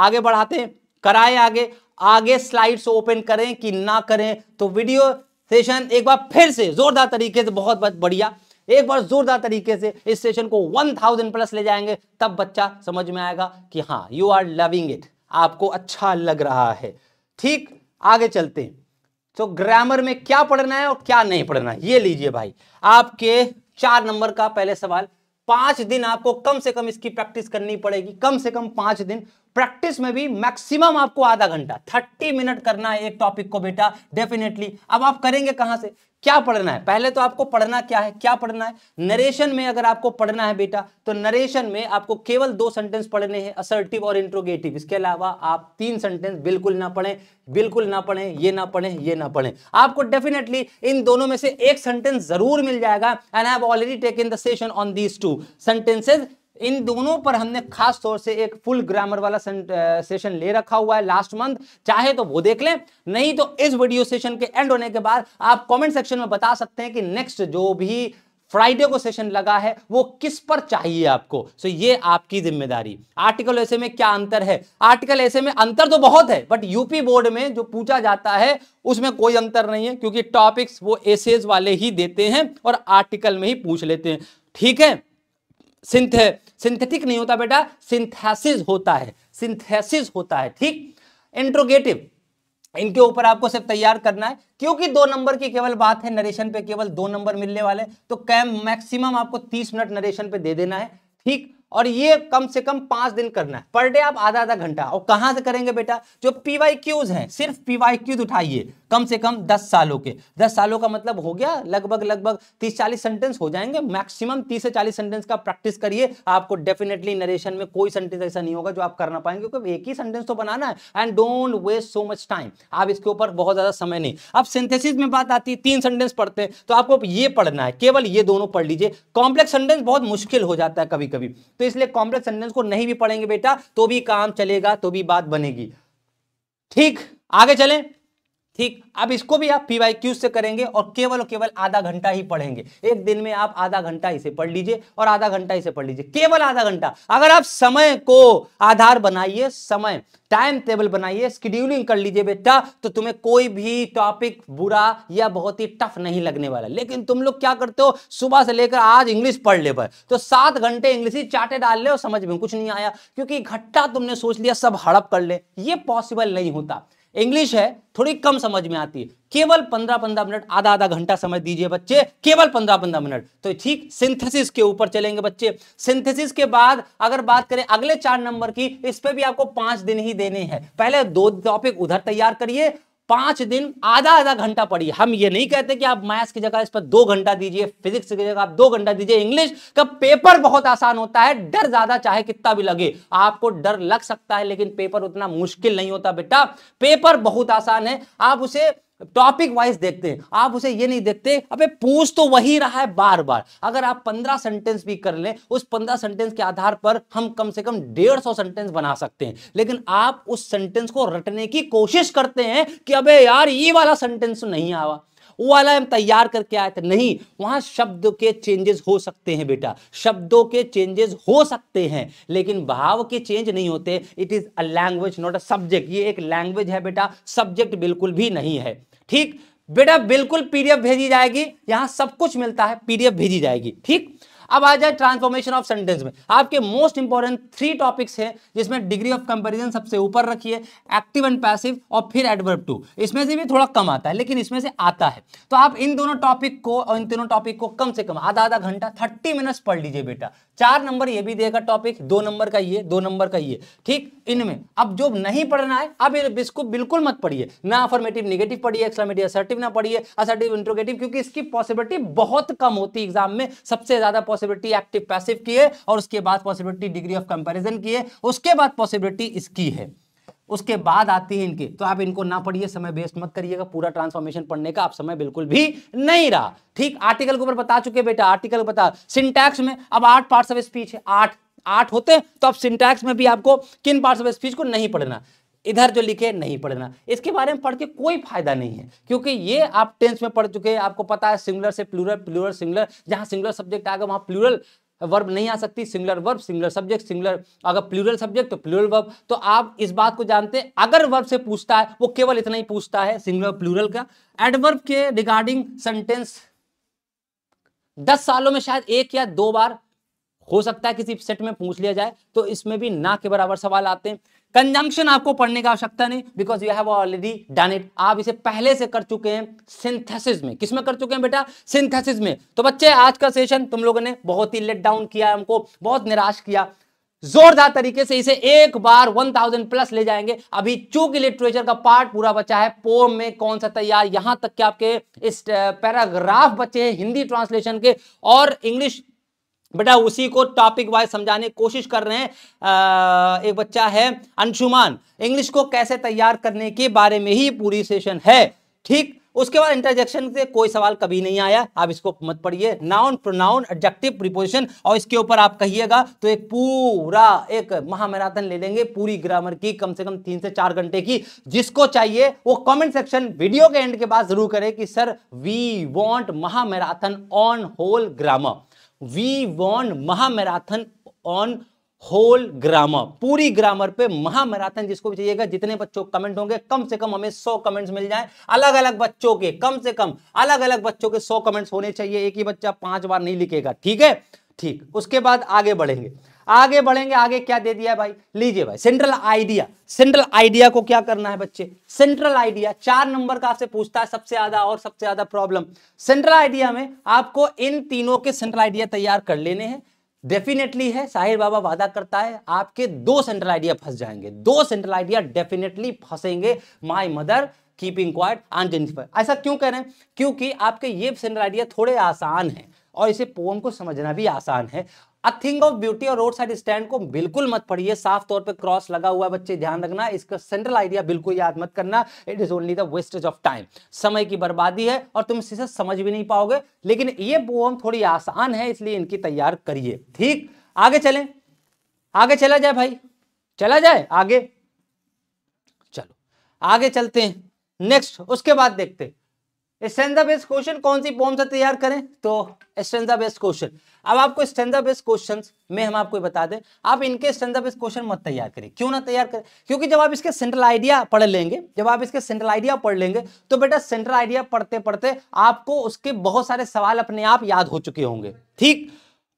आगे बढ़ाते हैं कराए आगे आगे स्लाइड्स ओपन करें कि ना करें तो वीडियो सेशन एक बार फिर से जोरदार तरीके से बहुत बहुत बढ़िया एक बार जोरदार तरीके से इस सेशन को वन थाउजेंड प्लस ले जाएंगे तब बच्चा समझ में आएगा कि हाँ यू आर लविंग इट आपको अच्छा लग रहा है ठीक आगे चलते हैं तो ग्रामर में क्या पढ़ना है और क्या नहीं पढ़ना है ये लीजिए भाई आपके चार नंबर का पहले सवाल पांच दिन आपको कम से कम इसकी प्रैक्टिस करनी पड़ेगी कम से कम पांच दिन प्रैक्टिस में भी मैक्सिमम आपको आधा घंटा थर्टी मिनट करना है एक टॉपिक को बेटा डेफिनेटली अब आप करेंगे कहां से क्या पढ़ना है पहले तो आपको पढ़ना क्या है क्या पढ़ना है नरेशन में अगर आपको पढ़ना है बेटा तो नरेशन में आपको केवल दो सेंटेंस पढ़ने हैं असर्टिव और इंट्रोगेटिव इसके अलावा आप तीन सेंटेंस बिल्कुल ना पढ़ें बिल्कुल ना पढ़ें ये ना पढ़ें ये ना पढ़ें आपको डेफिनेटली इन दोनों में से एक सेंटेंस जरूर मिल जाएगा and I have already taken the session on these two sentences इन दोनों पर हमने खास तौर से एक फुल ग्रामर वाला सेशन ले रखा हुआ है लास्ट मंथ चाहे तो वो देख लें नहीं तो इस वीडियो सेशन के एंड होने के बाद आप कमेंट सेक्शन में बता सकते हैं कि नेक्स्ट जो भी फ्राइडे को सेशन लगा है वो किस पर चाहिए आपको सो ये आपकी जिम्मेदारी आर्टिकल ऐसे में क्या अंतर है आर्टिकल ऐसे में अंतर तो बहुत है बट यूपी बोर्ड में जो पूछा जाता है उसमें कोई अंतर नहीं है क्योंकि टॉपिक्स वो एसेज वाले ही देते हैं और आर्टिकल में ही पूछ लेते हैं ठीक है सिंथ सिंथेटिक नहीं होता बेटा सिंथेसिस होता है सिंथेसिस होता है ठीक इंट्रोगेटिव इनके ऊपर आपको सिर्फ तैयार करना है क्योंकि दो नंबर की केवल बात है नरेशन पे केवल दो नंबर मिलने वाले तो कैम मैक्सिमम आपको तीस मिनट नरेशन पे दे देना है ठीक और ये कम से कम पांच दिन करना है पर डे आप आधा आधा घंटा और कहां से करेंगे बेटा जो पीवाई क्यूज है सिर्फ पीवाई क्यूज उठाइए कम से कम दस सालों के दस सालों का मतलब हो गया लगभग लगभग तीस चालीस सेंटेंस हो जाएंगे मैक्सिमम तीस से चालीस सेंटेंस का प्रैक्टिस करिए आपको डेफिनेटली नरेशन में कोई सेंटेंस ऐसा नहीं होगा जो आप करना पाएंगे क्योंकि एक ही सेंटेंस तो बनाना है and don't waste so much time आप इसके ऊपर बहुत ज्यादा समय नहीं अब सिंथेसिस में बात आती है तीन सेंटेंस पढ़ते हैं तो आपको ये पढ़ना है केवल ये दोनों पढ़ लीजिए कॉम्प्लेक्स सेंटेंस बहुत मुश्किल हो जाता है कभी कभी तो इसलिए कॉम्प्लेक्स सेंटेंस को नहीं भी पढ़ेंगे बेटा तो भी काम चलेगा तो भी बात बनेगी ठीक आगे चलें ठीक अब इसको भी आप पीवाई क्यू से करेंगे और केवल और केवल आधा घंटा ही पढ़ेंगे एक दिन में आप आधा घंटा इसे पढ़ लीजिए और आधा घंटा इसे पढ़ लीजिए केवल आधा घंटा अगर आप समय को आधार बनाइए समय टाइम टेबल बनाइए स्कड्यूलिंग कर लीजिए बेटा तो तुम्हें कोई भी टॉपिक बुरा या बहुत ही टफ नहीं लगने वाला लेकिन तुम लोग क्या करते हो सुबह से लेकर आज इंग्लिश पढ़ ले तो सात घंटे इंग्लिश ही चाटे डाल ले और समझ में कुछ नहीं आया क्योंकि घट्टा तुमने सोच लिया सब हड़प कर ले ये पॉसिबल नहीं होता इंग्लिश है थोड़ी कम समझ में आती है केवल पंद्रह पंद्रह मिनट आधा आधा घंटा समय दीजिए बच्चे केवल पंद्रह पंद्रह मिनट तो ठीक सिंथेसिस के ऊपर चलेंगे बच्चे सिंथेसिस के बाद अगर बात करें अगले चार नंबर की इस पर भी आपको पांच दिन ही देने हैं पहले दो टॉपिक उधर तैयार करिए पांच दिन आधा आधा घंटा पढ़िए हम ये नहीं कहते कि आप मैथ्स की जगह इस पर दो घंटा दीजिए फिजिक्स की जगह आप दो घंटा दीजिए इंग्लिश का पेपर बहुत आसान होता है डर ज्यादा चाहे कितना भी लगे आपको डर लग सकता है लेकिन पेपर उतना मुश्किल नहीं होता बेटा पेपर बहुत आसान है आप उसे टॉपिक वाइज देखते हैं आप उसे ये नहीं देखते अबे पूछ तो वही रहा है बार बार अगर आप पंद्रह सेंटेंस भी कर लें उस पंद्रह सेंटेंस के आधार पर हम कम से कम डेढ़ सौ सेंटेंस बना सकते हैं लेकिन आप उस सेंटेंस को रटने की कोशिश करते हैं कि अबे यार ये वाला सेंटेंस नहीं आवा वो वाला हम तैयार करके आए थे नहीं वहां शब्द के चेंजेस हो सकते हैं बेटा शब्दों के चेंजेस हो सकते हैं लेकिन भाव के चेंज नहीं होते it is a language not a subject ये एक लैंग्वेज है बेटा सब्जेक्ट बिल्कुल भी नहीं है ठीक बेटा बिल्कुल पीडीएफ भेजी जाएगी यहां सब कुछ मिलता है पीडीएफ भेजी जाएगी ठीक अब आ जाए ट्रांसफॉर्मेशन ऑफ सेंटेंस में आपके मोस्ट इंपॉर्टेंट थ्री टॉपिक्स हैं जिसमें डिग्री ऑफ कंपैरिजन सबसे ऊपर रखिए एक्टिव एंड पैसिव और फिर एडवर्ब टू इसमें से भी थोड़ा कम आता है लेकिन इसमें से आता है तो आप इन दोनों टॉपिक को और इन तीनों टॉपिक को कम से कम आधा आधा घंटा थर्टी मिनट्स पढ़ लीजिए बेटा चार नंबर ये भी देगा टॉपिक दो नंबर का ये दो नंबर का ये ठीक इनमें अब जो नहीं पढ़ना है अब इसको बिल्कुल मत पढ़िए ना अफॉर्मेटिव निगेटिव पढ़िए एक्सलामेटिव असर्टिव ना पढ़िए असर्टिव इंट्रोगेटिव क्योंकि इसकी पॉसिबिलिटी बहुत कम होती है एग्जाम में सबसे ज्यादा पॉसिबिलिटी एक्टिव पैसिव की है और उसके बाद पॉसिबिलिटी डिग्री ऑफ कंपेरिजन की है उसके बाद पॉसिबिलिटी इसकी है उसके बाद आती है इनके तो आप इनको ना पढ़िए समय वेस्ट मत करिएगा पूरा ट्रांसफॉर्मेशन पढ़ने का आप समय बिल्कुल भी नहीं रहा ठीक आर्टिकल के ऊपर बता चुके बेटा आर्टिकल बता सिंटैक्स में अब आठ पार्ट्स ऑफ स्पीच है आठ आठ होते हैं तो अब सिंटैक्स में भी आपको किन पार्ट्स ऑफ स्पीच को नहीं पढ़ना इधर जो लिखे नहीं पढ़ना इसके बारे में पढ़ के कोई फायदा नहीं है क्योंकि ये आप टेंस में पढ़ चुके हैं आपको पता है सिंगुलर से प्लूरल प्लूरल सिंगुलर जहां सिंगुलर सब्जेक्ट आएगा वहां प्लूरल वर्ब नहीं आ सकती singular verb singular subject singular अगर प्लूरल सब्जेक्ट तो प्लूरल वर्ब तो आप इस बात को जानते हैं अगर वर्ब से पूछता है वो केवल इतना ही पूछता है सिंगुलर प्लूरल का एडवर्ब के रिगार्डिंग सेंटेंस दस सालों में शायद एक या दो बार हो सकता है किसी सेट में पूछ लिया जाए तो इसमें भी ना के बराबर सवाल आते हैं कंजंक्शन आपको पढ़ने की आवश्यकता नहीं because you have already done it आप इसे पहले से कर चुके हैं सिंथेसिस में किसमें कर चुके हैं बेटा सिंथेसिस में तो बच्चे आज का सेशन तुम लोगों ने बहुत ही लेट डाउन किया हमको बहुत निराश किया जोरदार तरीके से इसे एक बार 1000 प्लस ले जाएंगे अभी चूंकि लिटरेचर का पार्ट पूरा बचा है पोम में कौन सा तैयार यहां तक कि आपके इस पैराग्राफ बचे हैं हिंदी ट्रांसलेशन के और इंग्लिश बेटा उसी को टॉपिक वाइज समझाने की कोशिश कर रहे हैं आ, एक बच्चा है अंशुमान इंग्लिश को कैसे तैयार करने के बारे में ही पूरी सेशन है ठीक उसके बाद इंटरजेक्शन से कोई सवाल कभी नहीं आया आप इसको मत पढ़िए नाउन प्रोनाउन एडजेक्टिव प्रिपोजिशन और इसके ऊपर आप कहिएगा तो एक पूरा एक महामैराथन ले लेंगे पूरी ग्रामर की कम से कम तीन से चार घंटे की जिसको चाहिए वो कमेंट सेक्शन वीडियो के एंड के बाद जरूर करें कि सर वी वॉन्ट महामैराथन on whole grammar we want महामैराथन ऑन होल ग्रामर पूरी ग्रामर पे महामैराथन जिसको भी चाहिएगा जितने बच्चों कमेंट होंगे कम से कम हमें सौ कमेंट्स मिल जाए अलग अलग बच्चों के कम से कम अलग अलग बच्चों के सौ कमेंट्स होने चाहिए एक ही बच्चा पांच बार नहीं लिखेगा ठीक है ठीक उसके बाद आगे बढ़ेंगे आगे बढ़ेंगे आगे क्या दे दिया भाई लीजिए भाई सेंट्रल आइडिया सेंट्रल आइडिया को क्या करना है बच्चे सेंट्रल आइडिया चार नंबर का आपसे पूछता है सबसे ज्यादा और सबसे ज्यादा प्रॉब्लम सेंट्रल आइडिया में आपको इन तीनों के सेंट्रल आइडिया तैयार कर लेने हैं डेफिनेटली है साहिर बाबा वादा करता है आपके दो सेंट्रल आइडिया फंस जाएंगे दो सेंट्रल आइडिया डेफिनेटली फंसेंगे my mother keeping quiet identify ऐसा क्यों कह रहे हैं क्योंकि आपके ये सेंट्रल आइडिया थोड़े आसान हैं और इसे पोम को समझना भी आसान है अ थिंग ऑफ ब्यूटी और रोड साइड स्टैंड को बिल्कुल मत पढ़िए साफ तौर पे क्रॉस लगा हुआ है बच्चे ध्यान रखना इसका सेंट्रल आइडिया बिल्कुल याद मत करना it is only the wastage of time समय की बर्बादी है और तुम इसे समझ भी नहीं पाओगे लेकिन ये पोम थोड़ी आसान है इसलिए इनकी तैयार करिए ठीक आगे चले आगे चला जाए भाई चला जाए आगे चलो आगे चलते हैं नेक्स्ट उसके बाद देखते हैं स्टेंजा बेस्ड क्वेश्चन कौन सी फॉर्म से तैयार करें तो स्टेंजा बेस्ड क्वेश्चन अब आपको स्टेंजा बेस्ड क्वेश्चन में हम आपको बता दें आप इनके स्टेंजा बेस्ड क्वेश्चन मत तैयार करें क्यों ना तैयार करें क्योंकि जब आप इसके सेंट्रल आइडिया पढ़ लेंगे जब आप इसके सेंट्रल आइडिया पढ़ लेंगे तो बेटा सेंट्रल आइडिया पढ़ते पढ़ते आपको उसके बहुत सारे सवाल अपने आप याद हो चुके होंगे ठीक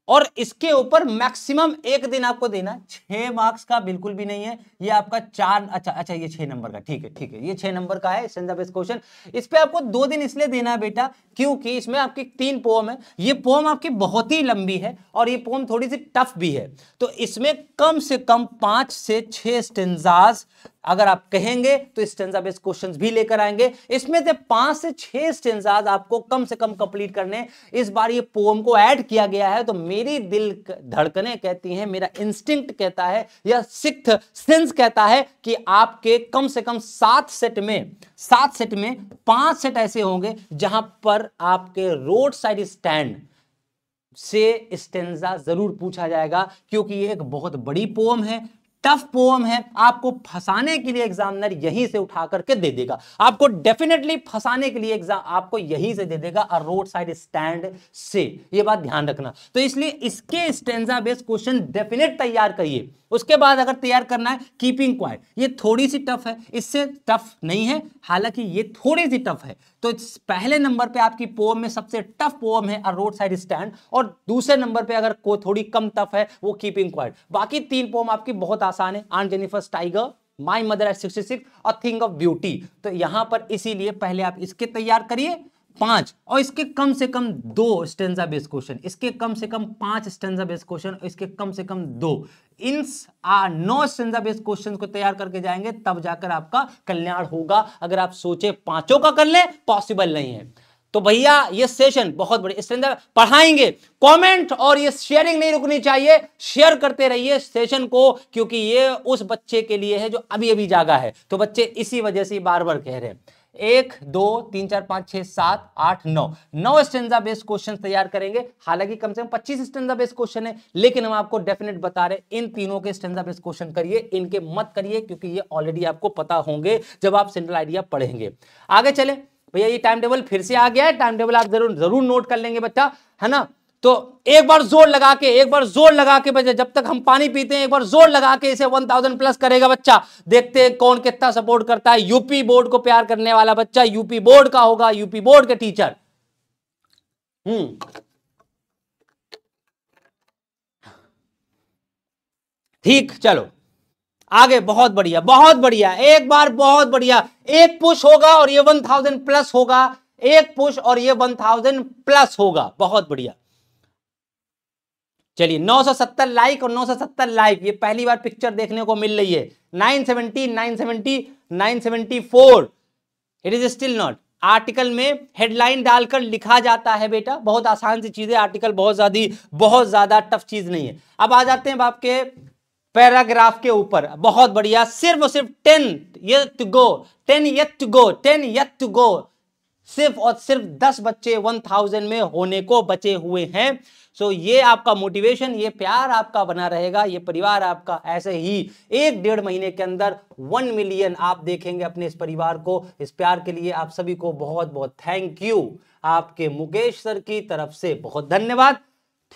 और इसके ऊपर मैक्सिमम एक दिन आपको देना छह मार्क्स का बिल्कुल भी नहीं है ये आपका चार अच्छा अच्छा ये छह नंबर का ठीक है ठीक है ये छह नंबर का है सेंस क्वेश्चन इस पर आपको दो दिन इसलिए देना है बेटा क्योंकि इसमें आपकी तीन पोम है ये पोम आपकी बहुत ही लंबी है और ये पोम थोड़ी सी टफ भी है तो इसमें कम से कम पांच से छह स्टेंजाज अगर आप कहेंगे तो स्टेंजा बेस्ड क्वेश्चन भी लेकर आएंगे इसमें से पांच से छह स्टेंजाज आपको कम से कम कंप्लीट करने इस बार ये पोम को ऐड किया गया है तो मेरी दिल धड़कने कहती है मेरा इंस्टिंक्ट कहता है या सिक्थ सेंस कहता है कि आपके कम से कम सात सेट में सात सेट में पांच सेट ऐसे होंगे जहां पर आपके रोड साइड स्टैंड से स्टेंजा जरूर पूछा जाएगा क्योंकि ये एक बहुत बड़ी पोम है टफ पोम है आपको फंसाने के लिए एग्जामिनर यहीं से उठा करके दे देगा आपको डेफिनेटली फंसाने के लिए एग्जाम आपको यहीं से दे देगा और रोड साइड स्टैंड से ये बात ध्यान रखना तो इसलिए इसके स्टेंजा बेस्ड क्वेश्चन डेफिनेट तैयार करिए उसके बाद अगर तैयार करना है कीपिंग क्वाइट ये थोड़ी सी टफ है इससे टफ नहीं है हालांकि ये थोड़ी सी टफ है तो पहले नंबर पे आपकी पोम में सबसे टफ पोम है रोड साइड स्टैंड और दूसरे नंबर पे अगर को थोड़ी कम टफ है वो कीपिंग क्वाइट बाकी तीन पोम आपकी बहुत आसान है aunt Jennifer tiger my mother at sixty six और थिंग ऑफ ब्यूटी तो यहां पर इसीलिए पहले आप इसके तैयार करिए पांच और इसके कम से कम दो स्टेंजा बेस्ड क्वेश्चन इसके कम से कम पांच स्टेंजा बेस्ड क्वेश्चन और इसके कम से कम दो इन नौ स्टेंजा बेस्ड क्वेश्चन को तैयार करके जाएंगे तब जाकर आपका कल्याण होगा अगर आप सोचे पांचों का कर ले पॉसिबल नहीं है तो भैया ये सेशन बहुत बड़े इसके अंदर पढ़ाएंगे कमेंट और ये शेयरिंग नहीं रुकनी चाहिए शेयर करते रहिए सेशन को क्योंकि ये उस बच्चे के लिए है जो अभी अभी जागा है तो बच्चे इसी वजह से बार बार कह रहे हैं एक दो तीन चार पांच छह सात आठ नौ नौ स्टेंजा बेस्ड क्वेश्चन तैयार करेंगे हालांकि कम से कम पच्चीस स्टेंजा बेस्ड क्वेश्चन है लेकिन हम आपको डेफिनेट बता रहे इन तीनों के स्टेंजा बेस्ड क्वेश्चन करिए इनके मत करिए क्योंकि ये ऑलरेडी आपको पता होंगे जब आप सेंट्रल आइडिया पढ़ेंगे आगे चले भैया ये टाइम टेबल फिर से आ गया है टाइम टेबल आप जरूर जरूर नोट कर लेंगे बच्चा है ना तो एक बार जोर लगा के एक बार जोर लगा के बच्चे जब तक हम पानी पीते हैं एक बार जोर लगा के इसे 1000 प्लस करेगा बच्चा देखते हैं कौन कितना सपोर्ट करता है यूपी बोर्ड को प्यार करने वाला बच्चा यूपी बोर्ड का होगा यूपी बोर्ड के टीचर हम्म ठीक चलो आगे बहुत बढ़िया बहुत बढ़िया एक बार बहुत बढ़िया एक पुश होगा और ये वन प्लस होगा एक पुश और ये वन प्लस होगा बहुत बढ़िया चलिए 970 लाइक और 970 लाइक ये पहली बार पिक्चर देखने को मिल रही है 970 970 974 it is still not article में हेडलाइन डालकर लिखा जाता है बेटा बहुत आसान सी चीज़ है आर्टिकल बहुत ज़्यादा बहुत ज़्यादा टफ चीज़ नहीं है अब आ जाते हैं आपके पैराग्राफ के ऊपर बहुत बढ़िया सिर्फ और सिर्फ ten you go ten you go ten you go सिर्फ और सिर्फ दस बच्चे वन थाउजेंड में होने को बचे हुए हैं सो ये आपका मोटिवेशन ये प्यार आपका बना रहेगा ये परिवार आपका ऐसे ही एक डेढ़ महीने के अंदर वन मिलियन आप देखेंगे अपने इस परिवार को इस प्यार के लिए आप सभी को बहुत बहुत थैंक यू आपके मुकेश सर की तरफ से बहुत धन्यवाद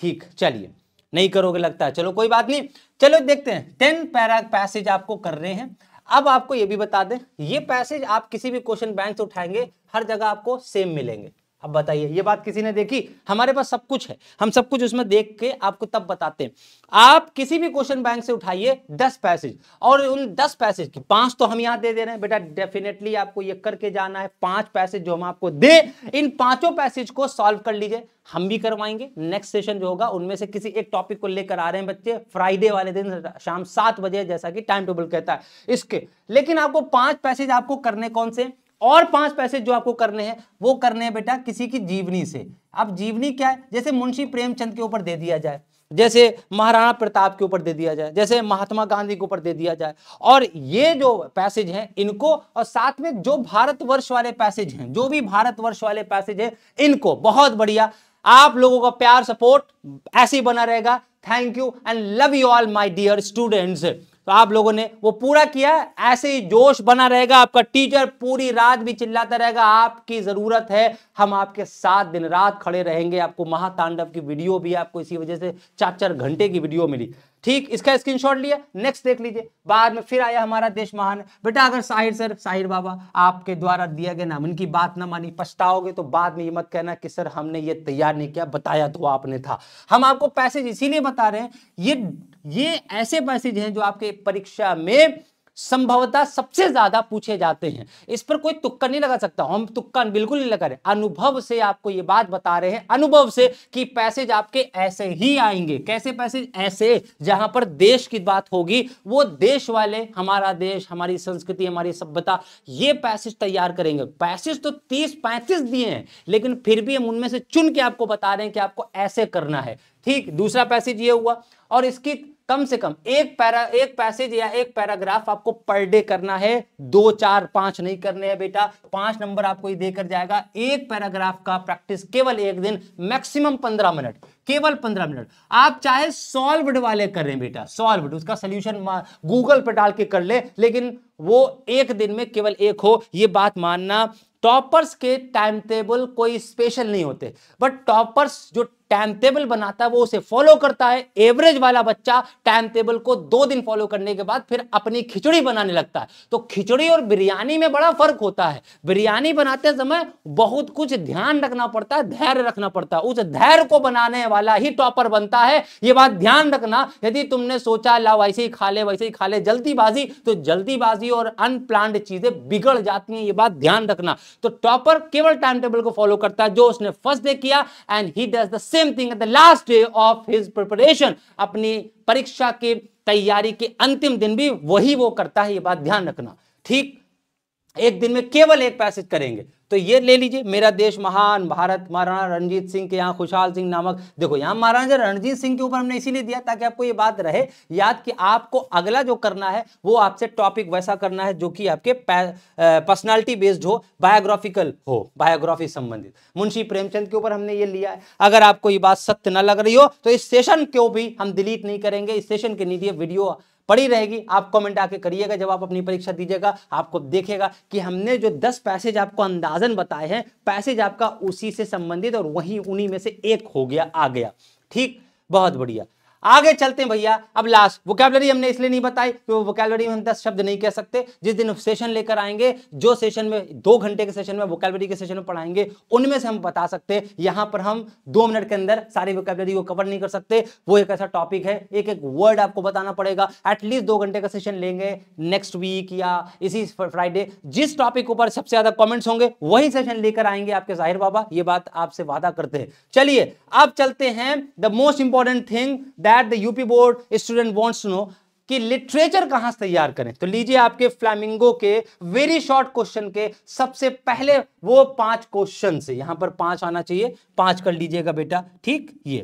ठीक चलिए नहीं करोगे लगता है चलो कोई बात नहीं चलो देखते हैं टेन पैरा पैसेज आपको कर रहे हैं अब आपको ये भी बता दें ये पैसेज आप किसी भी क्वेश्चन बैंक से उठाएंगे हर जगह आपको सेम मिलेंगे अब बताइए ये बात किसी ने देखी हमारे पास सब कुछ है हम सब कुछ उसमें देख के आपको तब बताते हैं आप किसी भी क्वेश्चन बैंक से उठाइए दस पैसेज और उन दस पैसेज की पांच तो हम यहां दे दे रहे हैं बेटा डेफिनेटली आपको ये करके जाना है पांच पैसेज जो हम आपको दे इन पांचों पैसेज को सॉल्व कर लीजिए हम भी करवाएंगे नेक्स्ट सेशन जो होगा उनमें से किसी एक टॉपिक को लेकर आ रहे हैं बच्चे फ्राइडे वाले दिन शाम सात बजे जैसा कि टाइम टेबल कहता है इसके लेकिन आपको पांच पैसेज आपको करने कौन से और पांच पैसे जो आपको करने हैं वो करने हैं बेटा किसी की जीवनी से अब जीवनी क्या है जैसे मुंशी प्रेमचंद के ऊपर दे दिया जाए जैसे महाराणा प्रताप के ऊपर दे दिया जाए जैसे महात्मा गांधी के ऊपर दे दिया जाए और ये जो पैसेज हैं इनको और साथ में जो भारतवर्ष वाले पैसेज हैं जो भी भारतवर्ष वाले पैसेज हैं इनको बहुत बढ़िया आप लोगों का प्यार सपोर्ट ऐसे ही बना रहेगा thank you and love you all my dear students तो आप लोगों ने वो पूरा किया ऐसे ही जोश बना रहेगा आपका टीचर पूरी रात भी चिल्लाता रहेगा आपकी ज़रूरत है हम आपके साथ दिन रात खड़े रहेंगे आपको महातांडव की वीडियो भी आपको इसी वजह से चार चार घंटे की वीडियो मिली ठीक इसका स्क्रीनशॉट लिया नेक्स्ट देख लीजिए बाद में फिर आया हमारा देश महान बेटा अगर साहिर सर साहिर बाबा आपके द्वारा दिया गया नाम इनकी बात ना मानी पछताओगे तो बाद में ये मत कहना कि सर हमने ये तैयार नहीं किया बताया तो आपने था हम आपको पैसेज इसीलिए बता रहे हैं ये ये ऐसे पैसेज हैं जो आपके परीक्षा में संभवतः सबसे ज्यादा पूछे जाते हैं इस पर कोई तुक्का नहीं लगा सकता हम तुक्का बिल्कुल नहीं लगा रहे अनुभव से आपको ये बात बता रहे हैं अनुभव से कि पैसेज आपके ऐसे ही आएंगे कैसे पैसेज ऐसे जहां पर देश की बात होगी वो देश वाले हमारा देश हमारी संस्कृति हमारी सभ्यता ये पैसेज तैयार करेंगे पैसेज तो तीस पैंतीस दिए हैं लेकिन फिर भी हम उनमें से चुन के आपको बता रहे हैं कि आपको ऐसे करना है ठीक दूसरा पैसेज ये हुआ और इसकी कम से कम एक पैरा एक पैसेज या एक पैराग्राफ आपको पर डे करना है दो चार पांच नहीं करने हैं बेटा पांच नंबर आपको ये देकर जाएगा एक पैराग्राफ का प्रैक्टिस केवल एक दिन मैक्सिमम पंद्रह मिनट केवल पंद्रह मिनट आप चाहे सॉल्वड वाले करें बेटा सॉल्वड उसका सोल्यूशन गूगल पर डाल के कर ले, लेकिन वो एक दिन में केवल एक हो ये बात मानना टॉपर्स के टाइम टेबल कोई स्पेशल नहीं होते बट टॉपर्स जो टाइम टेबल बनाता है वो उसे फॉलो करता है एवरेज वाला बच्चा टाइम टेबल को दो दिन फॉलो करने के बाद फिर अपनी खिचड़ी बनाने लगता है तो खिचड़ी और बिरयानी में बड़ा फर्क होता है बिरयानी बनाते समय बहुत कुछ ध्यान रखना पड़ता है धैर्य रखना पड़ता है उस धैर्य को बनाने वाला ही टॉपर बनता है ये बात ध्यान रखना यदि तुमने सोचा ला वैसे ही खा ले वैसे ही खा ले जल्दीबाजी तो जल्दीबाजी और अनप्लान चीजें बिगड़ जाती हैं ये बात ध्यान रखना तो टॉपर केवल टाइम टेबल को फॉलो करता है जो उसने फर्स्ट डे किया and he does the same thing the last day of his preparation अपनी परीक्षा के तैयारी के अंतिम दिन भी वही वो करता है ये बात ध्यान रखना ठीक एक दिन में केवल एक पैसेज करेंगे तो ये ले लीजिए मेरा देश महान भारत महाराणा रणजीत सिंह के यहाँ खुशहाल सिंह नामक देखो यहाँ महाराणा रणजीत सिंह के ऊपर हमने इसीलिए दिया ताकि आपको ये बात रहे याद कि आपको अगला जो करना है वो आपसे टॉपिक वैसा करना है जो कि आपके पर्सनालिटी बेस्ड हो बायोग्राफिकल हो बायोग्राफी संबंधित मुंशी प्रेमचंद के ऊपर हमने ये लिया है अगर आपको ये बात सत्य न लग रही हो तो इस सेशन को भी हम डिलीट नहीं करेंगे इस सेशन के नीचे वीडियो पड़ी रहेगी आप कमेंट आके करिएगा जब आप अपनी परीक्षा दीजिएगा आपको देखेगा कि हमने जो दस पैसेज आपको अंदाजन बताए हैं पैसेज आपका उसी से संबंधित और वहीं उन्हीं में से एक हो गया आ गया ठीक बहुत बढ़िया आगे चलते हैं भैया अब लास्ट वोकैबलरी हमने इसलिए नहीं बताई कि वो वोकैबलरी में हम दस शब्द नहीं कह सकते जिस दिन सेशन लेकर आएंगे जो सेशन में दो घंटे के सेशन में वोकैबलरी के सेशन में पढ़ाएंगे उनमें से हम बता सकते हैं यहां पर हम दो मिनट के अंदर सारी वोकैबलरी को कवर नहीं कर सकते वो एक ऐसा टॉपिक है एक एक वर्ड आपको बताना पड़ेगा एटलीस्ट दो घंटे का सेशन लेंगे नेक्स्ट वीक या इसी फ्राइडे जिस टॉपिक के ऊपर सबसे ज्यादा कॉमेंट्स होंगे वही सेशन लेकर आएंगे आपके जाहिर बाबा ये बात आपसे वादा करते हैं चलिए अब चलते हैं the most important thing that the UP board student wants know कि लिटरेचर कहां से तैयार करें तो लीजिए आपके फ्लैमिंगो के वेरी शॉर्ट क्वेश्चन के सबसे पहले वो पांच क्वेश्चन से यहां पर पांच आना चाहिए पांच कर लीजिएगा बेटा ठीक ये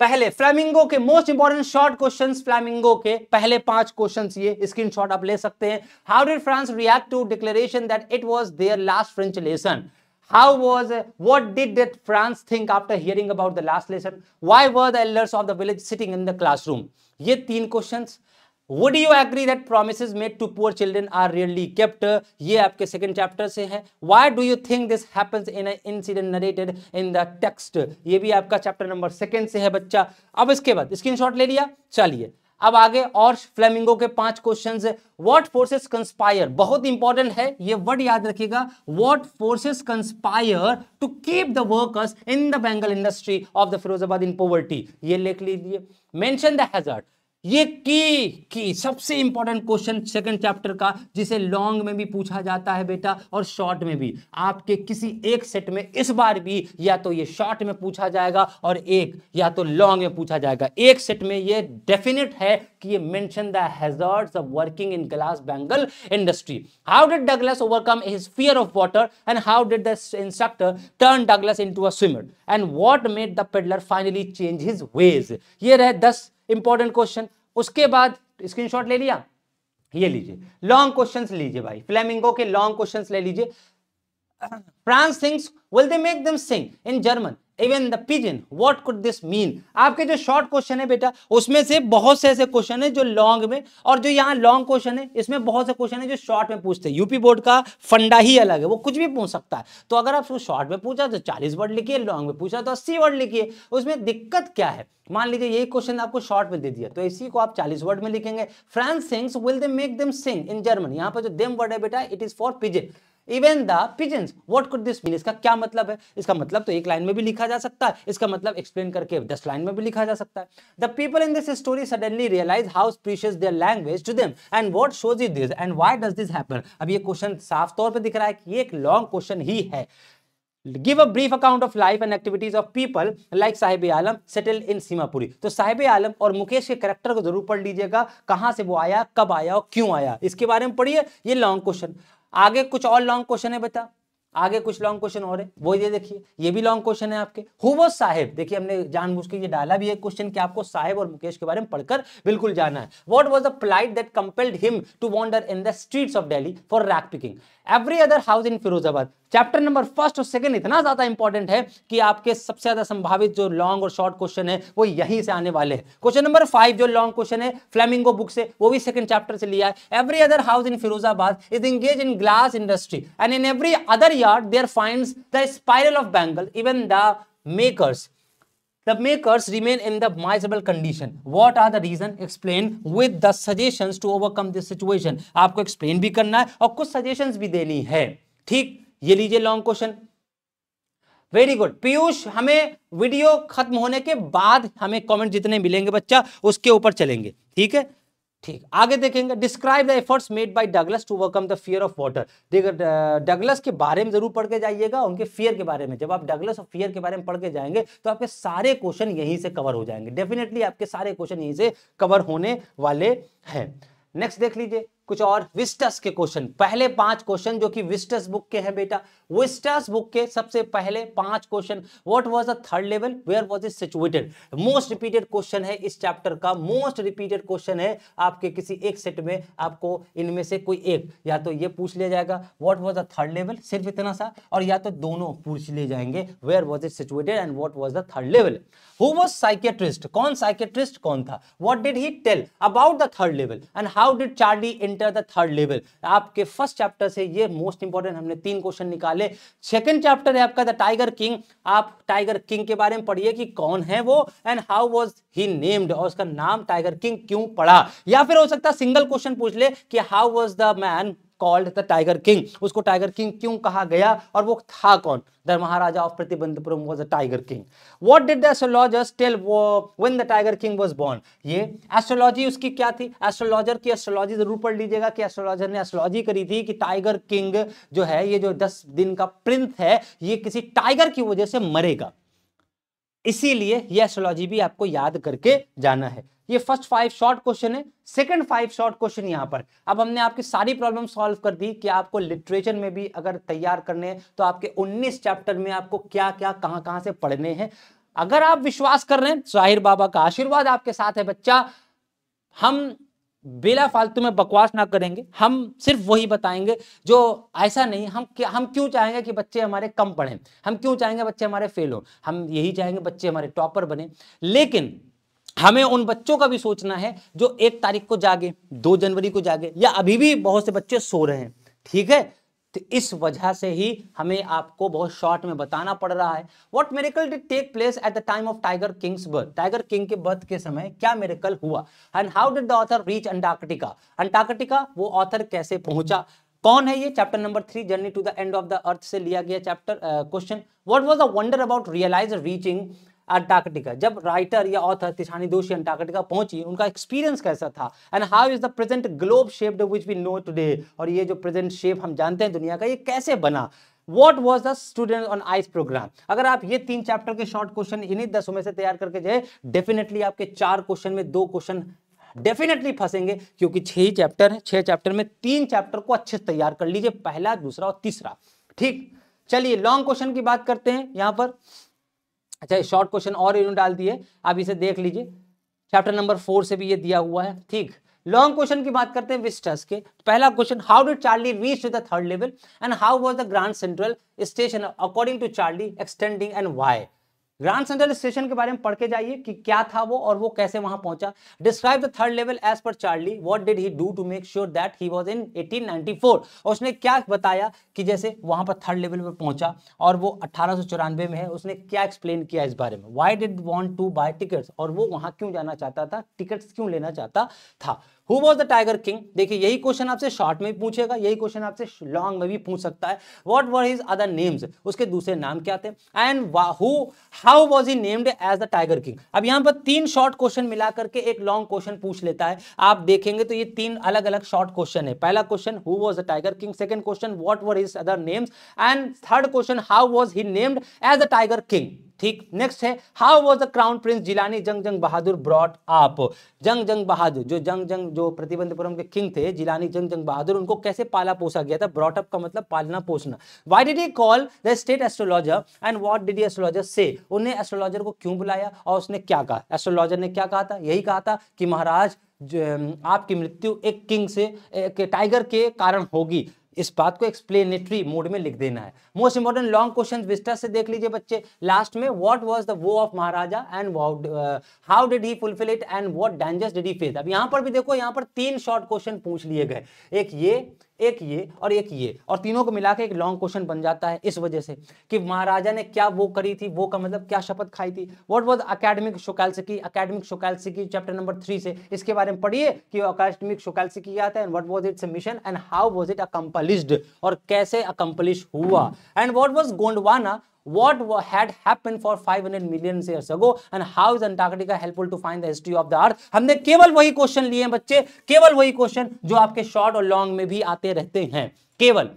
पहले फ्लैमिंगो के most important short question flamingo के पहले पांच क्वेश्चन ये स्क्रीनशॉट आप ले सकते हैं how did France react to declaration that it was their last French lesson How was, uh, what did that France think after hearing about the last lesson? Why were the elders of the village sitting in the classroom? ये तीन questions would you agree that promise made to poor children are really kept ये आपके सेकेंड चैप्टर से है why do you think this happens in incident narrated in the text ये भी आपका चैप्टर नंबर सेकेंड से है बच्चा अब इसके बाद स्क्रीनशॉट ले लिया चलिए अब आगे और फ्लेमिंगो के पांच क्वेश्चंस है व्हाट फोर्सेस कंस्पायर बहुत इंपॉर्टेंट है ये वर्ड याद रखिएगा what forces conspire to keep the workers in the bangle industry of the Firozabad in poverty ये लिख लीजिए मेंशन द हैजर्ड ये की की सबसे इंपॉर्टेंट क्वेश्चन सेकंड चैप्टर का जिसे लॉन्ग में भी पूछा जाता है बेटा और शॉर्ट में भी आपके किसी एक सेट में इस बार भी या तो ये शॉर्ट में पूछा जाएगा और एक या तो लॉन्ग में पूछा जाएगा एक सेट में ये डेफिनेट है कि ये mention the of working in glass bangle industry how did Douglas overcome his fear of water and how did the instructor turn Douglas in a swimmer and what made the peddler finally change his ways ये रहे दस इंपॉर्टेंट क्वेश्चन उसके बाद स्क्रीनशॉट ले लिया ये लीजिए लॉन्ग क्वेश्चंस लीजिए भाई फ्लेमिंगो के लॉन्ग क्वेश्चंस ले लीजिए France things will they make them sing in German even the pigeon what could this mean आपके जो शॉर्ट क्वेश्चन है बेटा उसमें से बहुत से ऐसे क्वेश्चन है जो लॉन्ग में और जो यहाँ लॉन्ग क्वेश्चन है इसमें बहुत से क्वेश्चन है जो शॉर्ट में पूछते हैं यूपी बोर्ड का फंडा ही अलग है वो कुछ भी पूछ सकता है तो अगर आपको शॉर्ट में पूछा तो चालीस वर्ड लिखिए लॉन्ग में पूछा तो अस्सी वर्ड लिखिए उसमें दिक्कत क्या है मान लीजिए यही क्वेश्चन आपको शॉर्ट में दे दिया तो इसी को आप 40 वर्ड में लिखेंगे France sings will they make them sing in German यहाँ पर जो देम वर्ड है बेटा it is for pigeon even the pigeons what could this mean इसका क्या मतलब है इसका मतलब तो एक लाइन में भी लिखा जा सकता है इसका मतलब एक्सप्लेन करके दस लाइन में भी लिखा जा सकता है the people in this story suddenly realise how specious their language to them and what shows is this and why does this happen अब ये क्वेश्चन साफ तौर पर दिख रहा है कि ये एक लॉन्ग क्वेश्चन ही है give a brief account of life and activities of people like Sahib Alam settled in Seemapuri तो साहिब आलम और मुकेश के करेक्टर को जरूर पढ़ लीजिएगा कहाँ से वो आया कब आया और क्यों आया इसके बारे में पढ़िए ये लॉन्ग क्वेश्चन आगे कुछ और लॉन्ग क्वेश्चन है बेटा आगे कुछ लॉन्ग क्वेश्चन और है वो ये देखिए ये भी लॉन्ग क्वेश्चन है आपके हु वो साहेब देखिए हमने जानबूझ के ये डाला भी है क्वेश्चन कि आपको साहेब और मुकेश के बारे में पढ़कर बिल्कुल जाना है what was the plight that compelled him to wander in the streets of Delhi for rag picking every other house in Firozabad chapter number first और सेकंड इतना ज्यादा इंपॉर्टेंट है कि आपके सबसे ज्यादा संभावित जो लॉन्ग और शॉर्ट क्वेश्चन है वो यहीं से आने वाले हैं क्वेश्चन नंबर फाइव जो लॉन्ग क्वेश्चन है फ्लेमिंगो बुक से वो भी सेकंड चैप्टर से लिया है every other house in Firozabad is engage in glass industry and in every other yard there find the spiral of bangle even the makers The makers remain in the miserable condition. What are the reason? Explain with the suggestions to overcome this situation. आपको explain भी करना है और कुछ suggestions भी देनी है ठीक ये लीजिए long question very good Piyush हमें वीडियो खत्म होने के बाद हमें कमेंट जितने मिलेंगे बच्चा उसके ऊपर चलेंगे ठीक है ठीक आगे देखेंगे describe the efforts made by Douglas to overcome the fear of water देखिए डगलस के बारे में जरूर पढ़ के जाइएगा उनके फियर के बारे में जब आप डगलस और फियर के बारे में पढ़ के जाएंगे तो आपके सारे क्वेश्चन यहीं से कवर हो जाएंगे डेफिनेटली आपके सारे क्वेश्चन यहीं से कवर होने वाले हैं नेक्स्ट देख लीजिए कुछ और विस्टस के क्वेश्चन पहले पांच क्वेश्चन जो कि विस्टस बुक के हैं बेटा विस्टस बुक के सबसे पहले पांच question what was the third level where was it situated most repeated question है इस चैप्टर का मोस्ट रिपीटेड क्वेश्चन है आपके किसी एक सेट में आपको इनमें से कोई एक या तो ये पूछ लिया जाएगा what was the third level सिर्फ इतना सा और या तो दोनों पूछ लिए जाएंगे where was it situated and what was the third level who was psychiatrist कौन साइकेट्रिस्ट कौन था what did he tell about the third level and how did Charlie enter the third level आपके फर्स्ट चैप्टर से ये मोस्ट इंपॉर्टेंट हमने तीन क्वेश्चन निकाले सेकंड चैप्टर है आपका द टाइगर किंग आप टाइगर किंग के बारे में पढ़िए कि कौन है वो and how was he named और उसका नाम टाइगर किंग क्यों पड़ा या फिर हो सकता है सिंगल क्वेश्चन पूछ ले कि how was the man called the tiger king उसको टाइगर किंग क्यों कहा गया और वो था कौन the maharaja of Pratibandhapuram was a tiger king what did the astrologers tell when the tiger king was born ये एस्ट्रोलॉजी उसकी क्या थी एस्ट्रोलॉजर की एस्ट्रोलॉजी जरूर पढ़ लीजिएगा कि एस्ट्रोलॉजर ने एस्ट्रोलॉजी करी थी कि टाइगर किंग जो है ये जो दस दिन का प्रिंस है ये किसी टाइगर की वजह से मरेगा इसीलिए यह एस्ट्रोलॉजी भी आपको याद करके जाना है ये फर्स्ट फाइव शॉर्ट क्वेश्चन है सेकंड फाइव शॉर्ट क्वेश्चन यहाँ पर अब हमने आपकी सारी प्रॉब्लम सॉल्व कर दी कि आपको लिटरेचर में भी अगर तैयार करने हैं तो आपके 19 चैप्टर में आपको क्या क्या कहाँ कहाँ से पढ़ने हैं अगर आप विश्वास कर रहे हैं साहिर बाबा का आशीर्वाद आपके साथ है बच्चा हम बेला फालतू में बकवास ना करेंगे हम सिर्फ वही बताएंगे जो ऐसा नहीं हम हम क्यों चाहेंगे कि बच्चे हमारे कम पढ़ें हम क्यों चाहेंगे बच्चे हमारे फेल हों हम यही चाहेंगे बच्चे हमारे टॉपर बने लेकिन हमें उन बच्चों का भी सोचना है जो एक तारीख को जागे दो जनवरी को जागे या अभी भी बहुत से बच्चे सो रहे हैं ठीक है तो इस वजह से ही हमें आपको बहुत शॉर्ट में बताना पड़ रहा है what miracle did take place at the time of tiger king's birth tiger king के बर्थ के समय क्या मेरेकल हुआ and how did the author reach Antarctica Antarctica वो ऑथर कैसे पहुंचा कौन है ये chapter number three journey to the end of the earth से लिया गया chapter question what was the wonder about realise reaching Antarctica जब राइटर या ऑथर तिशानी दोषी अंटार्कटिका पहुंची उनका एक्सपीरियंस कैसा था and how is the present globe shaped which we know today और ये जो प्रेजेंट शेप हम जानते हैं दुनिया का ये कैसे बना what was the student on ice programme अगर आप ये तीन चैप्टर के शॉर्ट क्वेश्चन इन्हीं दसों में से तैयार करके जाए डेफिनेटली आपके चार क्वेश्चन में दो क्वेश्चन डेफिनेटली फंसेंगे क्योंकि छह ही चैप्टर है छह चैप्टर में तीन चैप्टर को अच्छे से तैयार कर लीजिए पहला दूसरा और तीसरा ठीक चलिए लॉन्ग क्वेश्चन की बात करते हैं यहां पर अच्छा शॉर्ट क्वेश्चन और इन्होंने डाल दिए आप इसे देख लीजिए चैप्टर नंबर फोर से भी ये दिया हुआ है ठीक लॉन्ग क्वेश्चन की बात करते हैं विस्टर्स के तो पहला question how did Charlie reach to the third level and how was the Grand Central Station according to Charlie extending and why Grand Central Station के बारे में पढ़ के जाइए कि क्या था वो और वो कैसे वहां पहुंचा describe the third level as per Charlie what did he do to make sure that he was in 1894 और उसने क्या बताया कि जैसे वहां पर थर्ड लेवल पर पहुंचा और वो अठारह में है उसने क्या एक्सप्लेन किया इस बारे में why did want to buy tickets और वो वहां क्यों जाना चाहता था टिकट्स क्यों लेना चाहता था who was the tiger king देखिए यही क्वेश्चन आपसे शॉर्ट में भी पूछेगा यही क्वेश्चन आपसे लॉन्ग में भी पूछ सकता है what were his other names उसके दूसरे नाम क्या थे and who how was he named as the tiger king अब यहाँ पर तीन शॉर्ट क्वेश्चन मिला करके एक लॉन्ग क्वेश्चन पूछ लेता है आप देखेंगे तो ये तीन अलग अलग शॉर्ट क्वेश्चन है पहला question who was the tiger king second question what were is other names and third question how was he named as the tiger king ठीक नेक्स्ट है how was the crown prince Jilani Jung Jung Bahadur brought आप जंग जंग बहादुर जो जंग जंग जो प्रतिबंधपुरम के किंग थे जिलानी जंग जंग बहादुर उनको कैसे पाला पोसा गया था ब्रॉट अप का मतलब पालना पोसना why did he call the state astrologer and what did astrologer say उन्हें एस्ट्रोलॉजर को क्यों बुलाया और उसने क्या कहा एस्ट्रोलॉजर ने क्या कहा था यही कहा था कि महाराज आपकी मृत्यु एक किंग से एक टाइगर के कारण होगी इस बात को एक्सप्लेनेटरी मोड में लिख देना है मोस्ट इंपॉर्टेंट लॉन्ग क्वेश्चन विस्टर से देख लीजिए बच्चे लास्ट में what was the vow of maharaja and how did he fulfill it and what dangers did he face अब यहां पर भी देखो यहां पर तीन शॉर्ट क्वेश्चन पूछ लिए गए एक ये एक ये और एक ये और तीनों को मिला के एक लॉन्ग क्वेश्चन बन जाता है इस वजह से कि महाराजा ने क्या वो करी थी वो का मतलब क्या शपथ खाई थी what was Akademik Shokalskiy Akademik Shokalskiy chapter number three से इसके बारे में पढ़िए कि अकेडमिक शोकैल्सिकी क्या था and what was its mission and how was it accomplished और कैसे अकम्पलिश हुआ and what was Gondwana what had happened for 500 million years ago and how is Antarctica helpful to find the history of the earth humne keval wahi question liye hain bacche keval wahi question jo aapke short aur long mein bhi aate rehte hain keval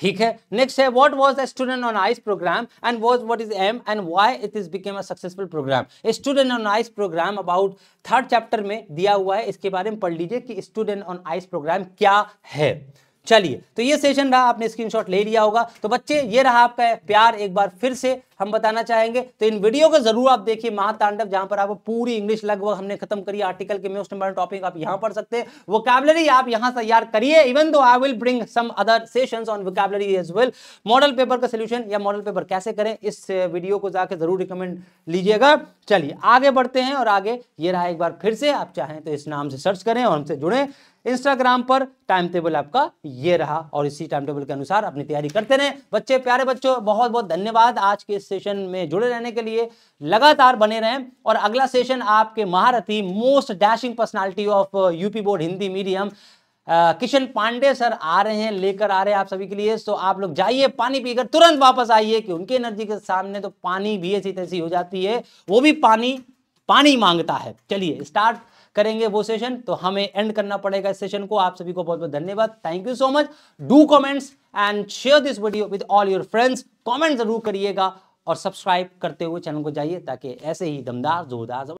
ठीक है नेक्स्ट है what was the student on ice program and was what is aim and why it is became a successful program student on ice program about third chapter में दिया हुआ है इसके बारे में पढ़ लीजिए कि स्टूडेंट ऑन आइस प्रोग्राम क्या है चलिए तो ये सेशन रहा आपने स्क्रीनशॉट ले लिया होगा तो बच्चे ये रहा आपका प्यार एक बार फिर से हम बताना चाहेंगे तो इन वीडियो को जरूर आप देखिए महातांडव जहां पर आप पूरी इंग्लिश लगभग हमने खत्म करी आर्टिकल के मोस्ट इंपॉर्टेंट टॉपिक आप यहां पढ़ सकते हैं कैबलरी आप यहां तैयार करिए even though I will bring some other session on vocabulary as well model paper का सोल्यूशन या मॉडल पेपर कैसे करें इस वीडियो को जाकर जरूर रिकमेंड लीजिएगा चलिए आगे बढ़ते हैं और आगे ये रहा एक बार फिर से आप चाहें तो इस नाम से सर्च करें और हमसे जुड़े इंस्टाग्राम पर टाइम टेबल आपका ये रहा और इसी टाइम टेबल के अनुसार अपनी तैयारी करते रहे बच्चे प्यारे बच्चों बहुत बहुत धन्यवाद आज के इस सेशन में जुड़े रहने के लिए लगातार बने रहें और अगला सेशन आपके महारथी most dashing personality of UP board Hindi medium uh, Kishan Pandey sir आ रहे हैं लेकर आ रहे हैं आप सभी के लिए तो आप लोग जाइए पानी पीकर तुरंत वापस आइए कि उनकी एनर्जी के सामने तो पानी भी ऐसी तैसी हो जाती है वो भी पानी पानी मांगता है चलिए स्टार्ट करेंगे वो सेशन तो हमें एंड करना पड़ेगा इस सेशन को आप सभी को बहुत बहुत धन्यवाद thank you so much do comments and share this video with all your friends comment जरूर करिएगा और सब्सक्राइब करते हुए चैनल को जाइए ताकि ऐसे ही दमदार जोरदार